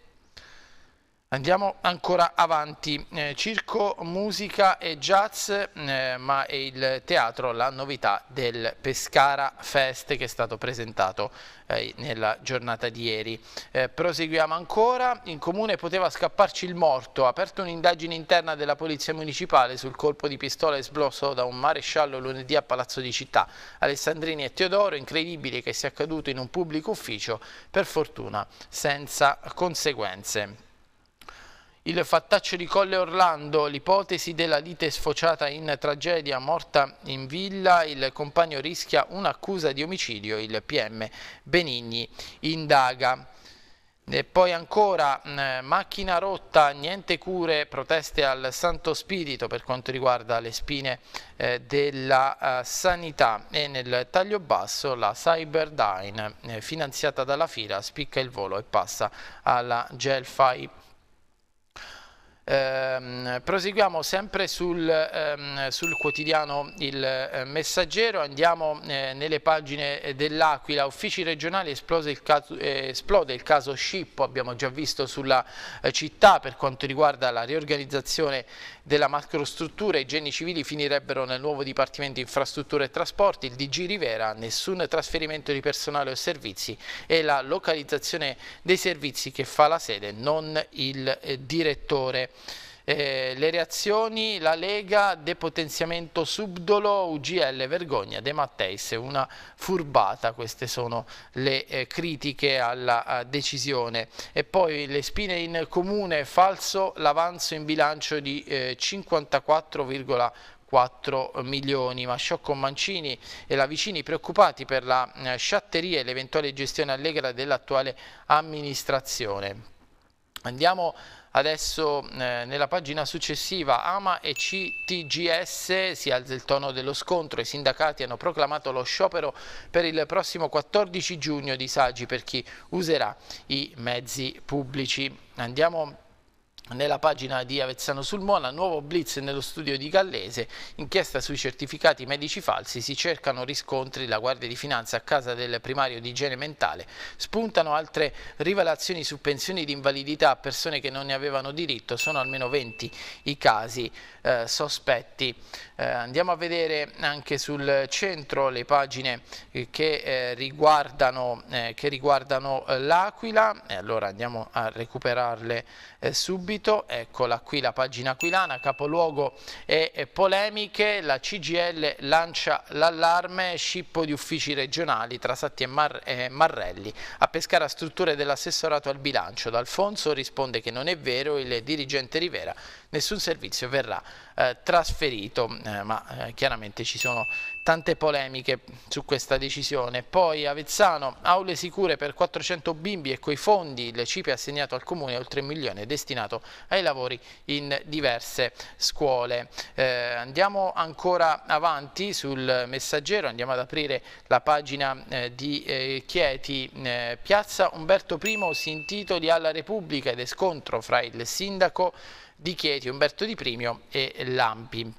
Andiamo ancora avanti, eh, circo, musica e jazz, eh, ma è il teatro la novità del Pescara Fest che è stato presentato eh, nella giornata di ieri. Eh, proseguiamo ancora, in comune poteva scapparci il morto, ha aperto un'indagine interna della Polizia Municipale sul colpo di pistola esploso da un maresciallo lunedì a Palazzo di Città. Alessandrini e Teodoro, incredibile che sia accaduto in un pubblico ufficio, per fortuna senza conseguenze. Il fattaccio di Colle Orlando, l'ipotesi della lite sfociata in tragedia, morta in villa, il compagno rischia un'accusa di omicidio, il PM Benigni indaga. E poi ancora mm, macchina rotta, niente cure, proteste al Santo Spirito per quanto riguarda le spine eh, della eh, sanità e nel taglio basso la Cyberdyne eh, finanziata dalla Fira spicca il volo e passa alla Gelfai eh, proseguiamo sempre sul, ehm, sul quotidiano Il eh, Messaggero, andiamo eh, nelle pagine dell'Aquila, uffici regionali esplode il, caso, eh, esplode il caso Scippo, abbiamo già visto sulla eh, città per quanto riguarda la riorganizzazione della macrostruttura, i geni civili finirebbero nel nuovo Dipartimento Infrastrutture e Trasporti, il DG Rivera, nessun trasferimento di personale o servizi e la localizzazione dei servizi che fa la sede, non il direttore. Eh, le reazioni, la Lega, depotenziamento subdolo, UGL, vergogna, De Matteis, una furbata, queste sono le eh, critiche alla decisione. E poi le spine in comune, falso l'avanzo in bilancio di eh, 54,4 milioni, ma Sciocco Mancini e la Vicini preoccupati per la eh, sciatteria e l'eventuale gestione allegra dell'attuale amministrazione. Andiamo a Adesso eh, nella pagina successiva AMA e CTGS si alza il tono dello scontro, i sindacati hanno proclamato lo sciopero per il prossimo 14 giugno di Saggi per chi userà i mezzi pubblici. Andiamo nella pagina di Avezzano sul Mona, nuovo blitz nello studio di Gallese, inchiesta sui certificati medici falsi, si cercano riscontri, la Guardia di Finanza a casa del primario di igiene mentale, spuntano altre rivelazioni su pensioni di invalidità a persone che non ne avevano diritto, sono almeno 20 i casi eh, sospetti. Eh, andiamo a vedere anche sul centro le pagine eh, che eh, riguardano, eh, che riguardano eh, l'Aquila, allora andiamo a recuperarle subito sito, eccola qui la pagina aquilana, capoluogo e polemiche, la CGL lancia l'allarme, scippo di uffici regionali tra Satti e, Mar e Marrelli, a pescare a strutture dell'assessorato al bilancio. D'Alfonso risponde che non è vero, il dirigente Rivera nessun servizio verrà eh, trasferito, eh, ma eh, chiaramente ci sono tante polemiche su questa decisione. Poi Avezzano, aule sicure per 400 bimbi e coi fondi il CIPE ha assegnato al Comune oltre un milione destinato ai lavori in diverse scuole. Eh, andiamo ancora avanti sul messaggero, andiamo ad aprire la pagina eh, di Chieti. Piazza Umberto I si intitoli alla Repubblica ed è scontro fra il sindaco di Chieti, Umberto Di Primio e Lampi.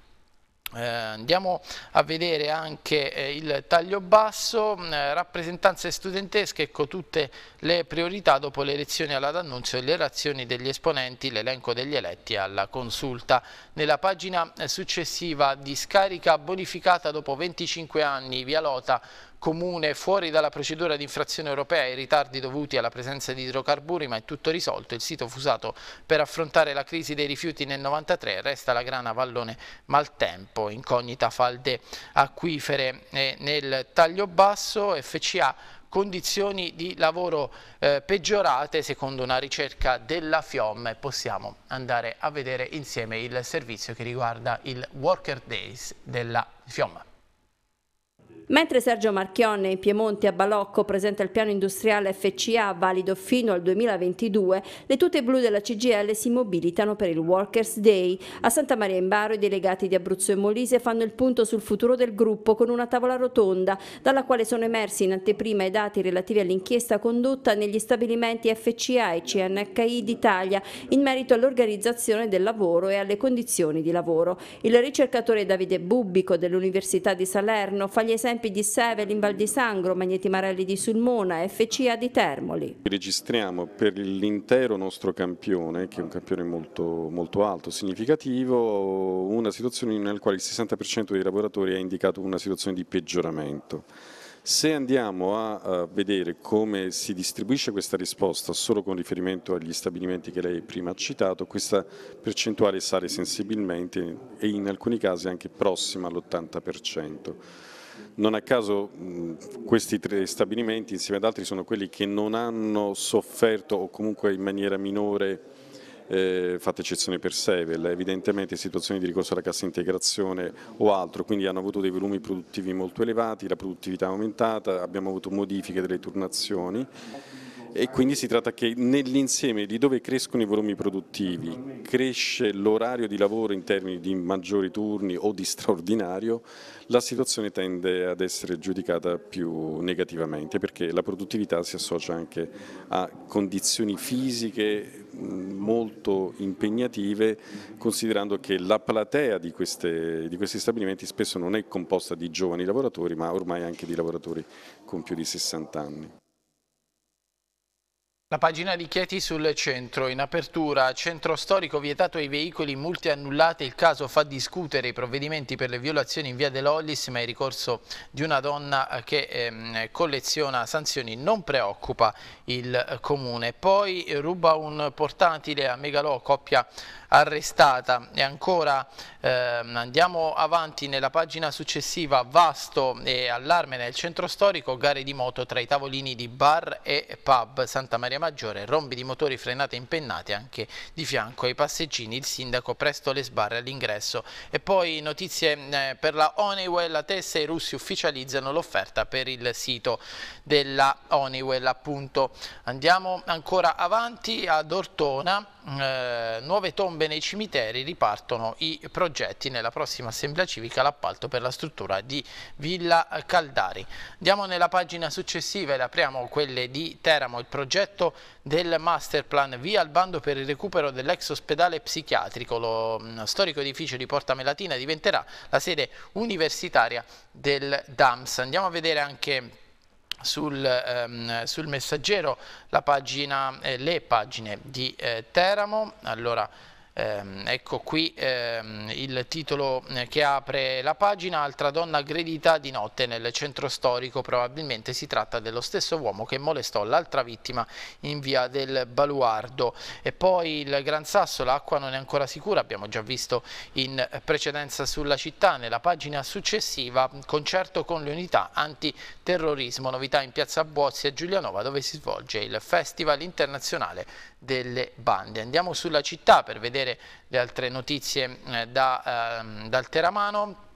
Eh, andiamo a vedere anche eh, il taglio basso, mm, eh, rappresentanze studentesche, ecco tutte le priorità dopo le elezioni alla D'Annunzio e le razioni degli esponenti, l'elenco degli eletti alla consulta. Nella pagina eh, successiva di scarica bonificata dopo 25 anni via Lota comune fuori dalla procedura di infrazione europea e i ritardi dovuti alla presenza di idrocarburi, ma è tutto risolto. Il sito fu usato per affrontare la crisi dei rifiuti nel 1993, resta la grana vallone maltempo, incognita falde acquifere e nel taglio basso, FCA condizioni di lavoro eh, peggiorate secondo una ricerca della FIOM. Possiamo andare a vedere insieme il servizio che riguarda il Worker Days della FIOM. Mentre Sergio Marchionne in Piemonte a Balocco presenta il piano industriale FCA valido fino al 2022, le tute blu della CGL si mobilitano per il Workers' Day. A Santa Maria in Baro i delegati di Abruzzo e Molise fanno il punto sul futuro del gruppo con una tavola rotonda, dalla quale sono emersi in anteprima i dati relativi all'inchiesta condotta negli stabilimenti FCA e CNHI d'Italia in merito all'organizzazione del lavoro e alle condizioni di lavoro. Il ricercatore Davide Bubbico dell'Università di Salerno fa gli esempi esempi di Sevelin Val di Sangro, Magneti Marelli di Sulmona, FCA di Termoli. Registriamo per l'intero nostro campione, che è un campione molto, molto alto, significativo, una situazione nella quale il 60% dei lavoratori ha indicato una situazione di peggioramento. Se andiamo a vedere come si distribuisce questa risposta solo con riferimento agli stabilimenti che lei prima ha citato, questa percentuale sale sensibilmente e in alcuni casi anche prossima all'80%. Non a caso questi tre stabilimenti insieme ad altri sono quelli che non hanno sofferto o comunque in maniera minore eh, fatta eccezione per Sevel, evidentemente situazioni di ricorso alla cassa integrazione o altro, quindi hanno avuto dei volumi produttivi molto elevati, la produttività è aumentata, abbiamo avuto modifiche delle turnazioni e quindi si tratta che nell'insieme di dove crescono i volumi produttivi, cresce l'orario di lavoro in termini di maggiori turni o di straordinario, la situazione tende ad essere giudicata più negativamente perché la produttività si associa anche a condizioni fisiche molto impegnative considerando che la platea di, queste, di questi stabilimenti spesso non è composta di giovani lavoratori ma ormai anche di lavoratori con più di 60 anni. La pagina di Chieti sul centro. In apertura, centro storico vietato ai veicoli, multe annullate. Il caso fa discutere i provvedimenti per le violazioni in via dell'Ollis, ma il ricorso di una donna che ehm, colleziona sanzioni non preoccupa il eh, comune. Poi ruba un portatile a Megalò, coppia arrestata. E ancora ehm, andiamo avanti nella pagina successiva, vasto e allarme nel centro storico, gare di moto tra i tavolini di bar e pub Santa Maria maggiore, rombi di motori frenate impennate anche di fianco ai passeggini, il sindaco presto le sbarre all'ingresso. E poi notizie eh, per la Honeywell, la Tessa e i russi ufficializzano l'offerta per il sito della Honeywell appunto. Andiamo ancora avanti ad Ortona eh, nuove tombe nei cimiteri ripartono i progetti nella prossima assemblea civica l'appalto per la struttura di Villa Caldari andiamo nella pagina successiva e apriamo quelle di Teramo il progetto del master plan via al bando per il recupero dell'ex ospedale psichiatrico lo mm, storico edificio di Porta Melatina diventerà la sede universitaria del DAMS andiamo a vedere anche sul, ehm, sul messaggero pagina, eh, le pagine di eh, Teramo. Allora, Ehm, ecco qui ehm, il titolo eh, che apre la pagina, altra donna aggredita di notte nel centro storico, probabilmente si tratta dello stesso uomo che molestò l'altra vittima in via del Baluardo. E poi il Gran Sasso, l'acqua non è ancora sicura, abbiamo già visto in precedenza sulla città, nella pagina successiva concerto con le unità antiterrorismo, novità in piazza Bozzi a Giulianova dove si svolge il Festival Internazionale delle bande. Andiamo sulla città per vedere le altre notizie eh, da, eh, dal Teramano.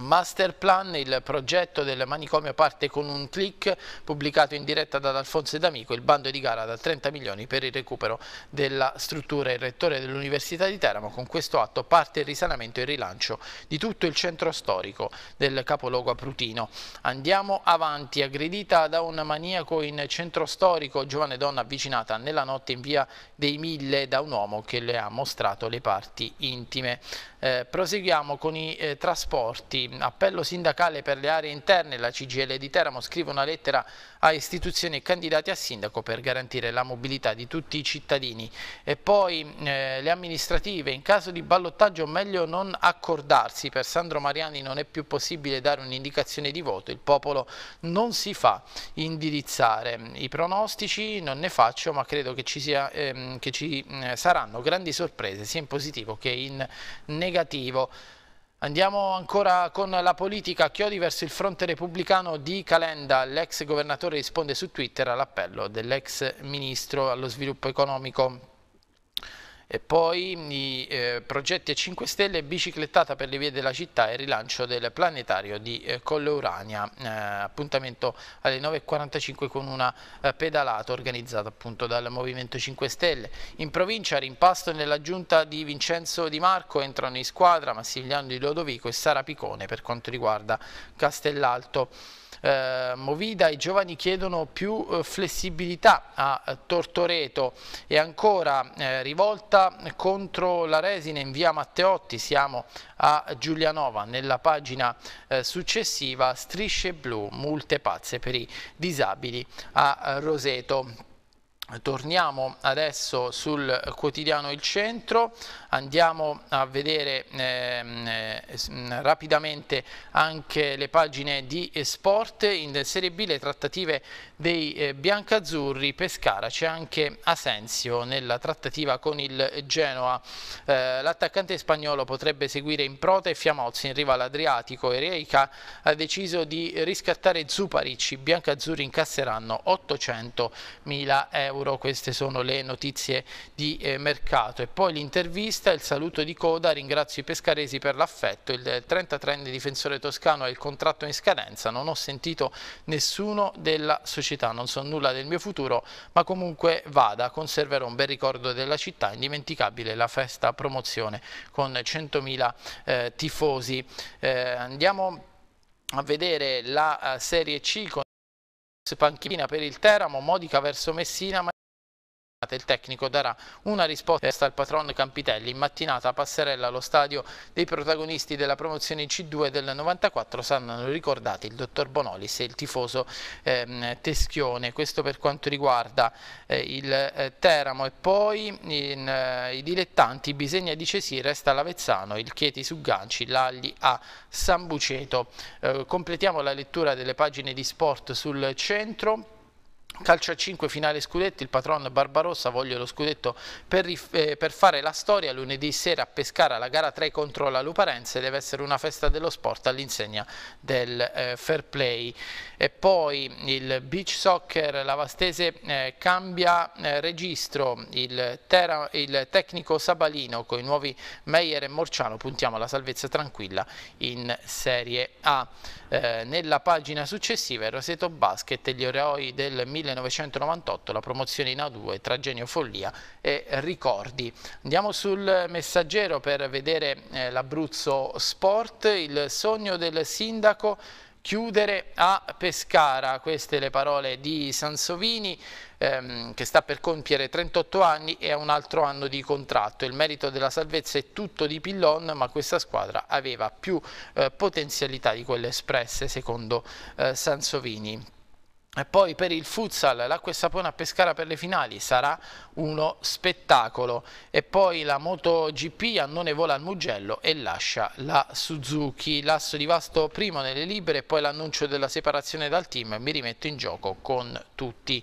Master Plan, il progetto del manicomio parte con un click pubblicato in diretta da Alfonso D'Amico, il bando di gara da 30 milioni per il recupero della struttura. Il rettore dell'Università di Teramo con questo atto parte il risanamento e il rilancio di tutto il centro storico del capoluogo aprutino. Andiamo avanti, aggredita da un maniaco in centro storico, giovane donna avvicinata nella notte in via dei Mille da un uomo che le ha mostrato le parti intime. Eh, proseguiamo con i eh, trasporti appello sindacale per le aree interne, la CGL di Teramo scrive una lettera a istituzioni e candidati a sindaco per garantire la mobilità di tutti i cittadini. E poi eh, le amministrative, in caso di ballottaggio meglio non accordarsi, per Sandro Mariani non è più possibile dare un'indicazione di voto, il popolo non si fa indirizzare. I pronostici non ne faccio ma credo che ci, sia, ehm, che ci eh, saranno grandi sorprese sia in positivo che in negativo. Andiamo ancora con la politica. Chiodi verso il fronte repubblicano di Calenda. L'ex governatore risponde su Twitter all'appello dell'ex ministro allo sviluppo economico e poi mm, i eh, progetti a 5 Stelle, biciclettata per le vie della città e rilancio del planetario di eh, Colle Urania, eh, appuntamento alle 9.45 con una eh, pedalata organizzata appunto dal Movimento 5 Stelle. In provincia rimpasto nella giunta di Vincenzo Di Marco, entrano in squadra Massimiliano di Lodovico e Sara Picone per quanto riguarda Castellalto eh, Movida, i giovani chiedono più eh, flessibilità a eh, Tortoreto e ancora eh, rivolta contro la resina in via Matteotti, siamo a Giulianova, nella pagina eh, successiva strisce blu, multe pazze per i disabili a eh, Roseto. Torniamo adesso sul quotidiano Il Centro, andiamo a vedere eh, rapidamente anche le pagine di Sport, in Serie B le trattative dei eh, biancazzurri Pescara, c'è anche Asensio nella trattativa con il Genoa, eh, l'attaccante spagnolo potrebbe seguire in prota e Fiamozzi in riva all'Adriatico e Reica ha deciso di riscattare Zuparic, i biancazzurri incasseranno 800 mila euro euro, queste sono le notizie di eh, mercato. E poi l'intervista, il saluto di coda, ringrazio i pescaresi per l'affetto, il 33enne eh, difensore toscano ha il contratto in scadenza, non ho sentito nessuno della società, non so nulla del mio futuro, ma comunque vada, conserverò un bel ricordo della città, indimenticabile la festa promozione con 100.000 eh, tifosi. Eh, andiamo a vedere la eh, Serie C con panchina per il Teramo, Modica verso Messina, il tecnico darà una risposta al patron Campitelli in mattinata passerella allo stadio dei protagonisti della promozione C2 del 94 saranno ricordati il dottor Bonolis e il tifoso ehm, Teschione. Questo per quanto riguarda eh, il eh, Teramo e poi in, eh, i dilettanti bisogna dice Cesì resta l'Avezzano, il Chieti su Ganci, l'Agli a San Buceto. Eh, completiamo la lettura delle pagine di sport sul centro. Calcio a 5 finale scudetti, il patron Barbarossa voglio lo scudetto per, eh, per, fare la storia lunedì sera a Pescara la gara 3 contro la Luparense deve essere una festa dello sport all'insegna del eh, fair play e poi il beach soccer, la Vastese eh, cambia eh, registro, il, tera, il, tecnico Sabalino con i nuovi Meyer e Morciano puntiamo alla salvezza tranquilla in Serie A. Eh, nella pagina successiva il Roseto Basket e gli eroi del 1998, la promozione in A2 tra Genio Follia e Ricordi. Andiamo sul messaggero per vedere eh, l'Abruzzo Sport, il sogno del sindaco chiudere a Pescara, queste le parole di Sansovini ehm, che sta per compiere 38 anni e ha un altro anno di contratto. Il merito della salvezza è tutto di Pillon, ma questa squadra aveva più eh, potenzialità di quelle espresse secondo eh, Sansovini. E poi per il futsal l'acqua e sapone a Pescara per le finali sarà uno spettacolo e poi la MotoGP Annone vola al Mugello e lascia la Suzuki l'asso di Vasto primo nelle libere e poi l'annuncio della separazione dal team mi rimetto in gioco con tutti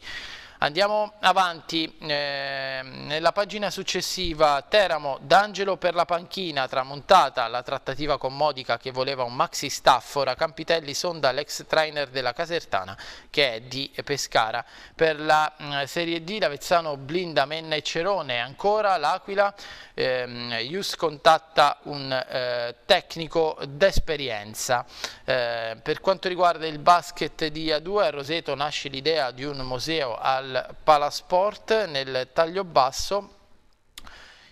Andiamo avanti eh, nella pagina successiva Teramo, D'Angelo per la panchina, tramontata la trattativa con Modica che voleva un maxi staffora, Campitelli sonda l'ex trainer della Casertana che è di Pescara. Per la eh, Serie D Lavezzano blinda Menna e Cerone, ancora l'Aquila, ehm, Ius contatta un eh, tecnico d'esperienza. Eh, per quanto riguarda il basket di A2 a Roseto nasce l'idea di un museo al al Palasport nel taglio basso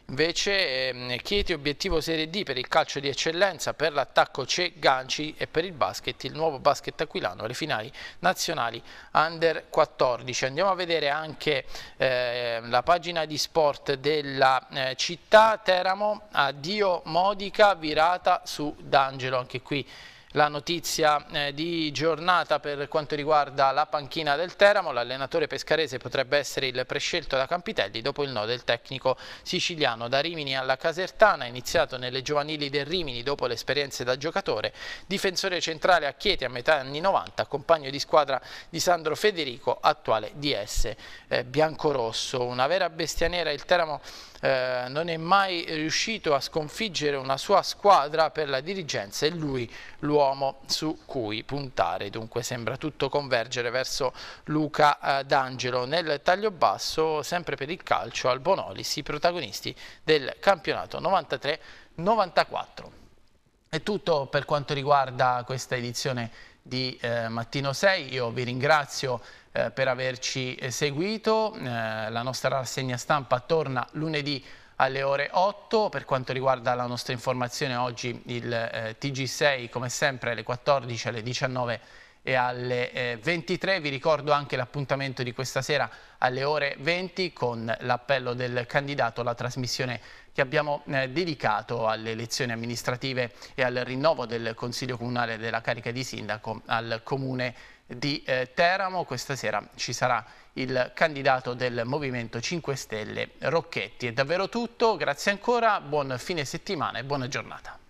Invece ehm, Chieti obiettivo Serie D per il calcio di eccellenza, per l'attacco c'è Ganci e per il basket il nuovo basket aquilano, le finali nazionali under 14. Andiamo a vedere anche eh, la pagina di sport della eh, città, Teramo, addio Modica virata su D'Angelo, anche qui la notizia eh, di giornata per quanto riguarda la panchina del Teramo, l'allenatore pescarese potrebbe essere il prescelto da Campitelli dopo il no del tecnico siciliano da Rimini alla Casertana, iniziato nelle giovanili del Rimini dopo le esperienze da giocatore, difensore centrale a Chieti a metà anni 90, compagno di squadra di Sandro Federico, attuale DS eh, biancorosso, una vera bestia nera il Teramo eh, non è mai riuscito a sconfiggere una sua squadra per la dirigenza e lui l'uomo uomo su cui puntare. Dunque sembra tutto convergere verso Luca eh, D'Angelo. Nel taglio basso, sempre per il calcio, al Bonolis, i protagonisti del campionato 93-94. È tutto per quanto riguarda questa edizione di eh, Mattino 6. Io vi ringrazio eh, per averci eh, seguito. Eh, la nostra rassegna stampa torna lunedì alle ore 8. Per quanto riguarda la nostra informazione oggi il eh, TG6 come sempre alle 14, alle 19 e alle eh, 23. Vi ricordo anche l'appuntamento di questa sera alle ore 20 con l'appello del candidato alla trasmissione che abbiamo eh, dedicato alle elezioni amministrative e al rinnovo del Consiglio Comunale della carica di sindaco al Comune di eh, Teramo. Questa sera ci sarà il candidato del Movimento 5 Stelle, Rocchetti. È davvero tutto, grazie ancora, buon fine settimana e buona giornata.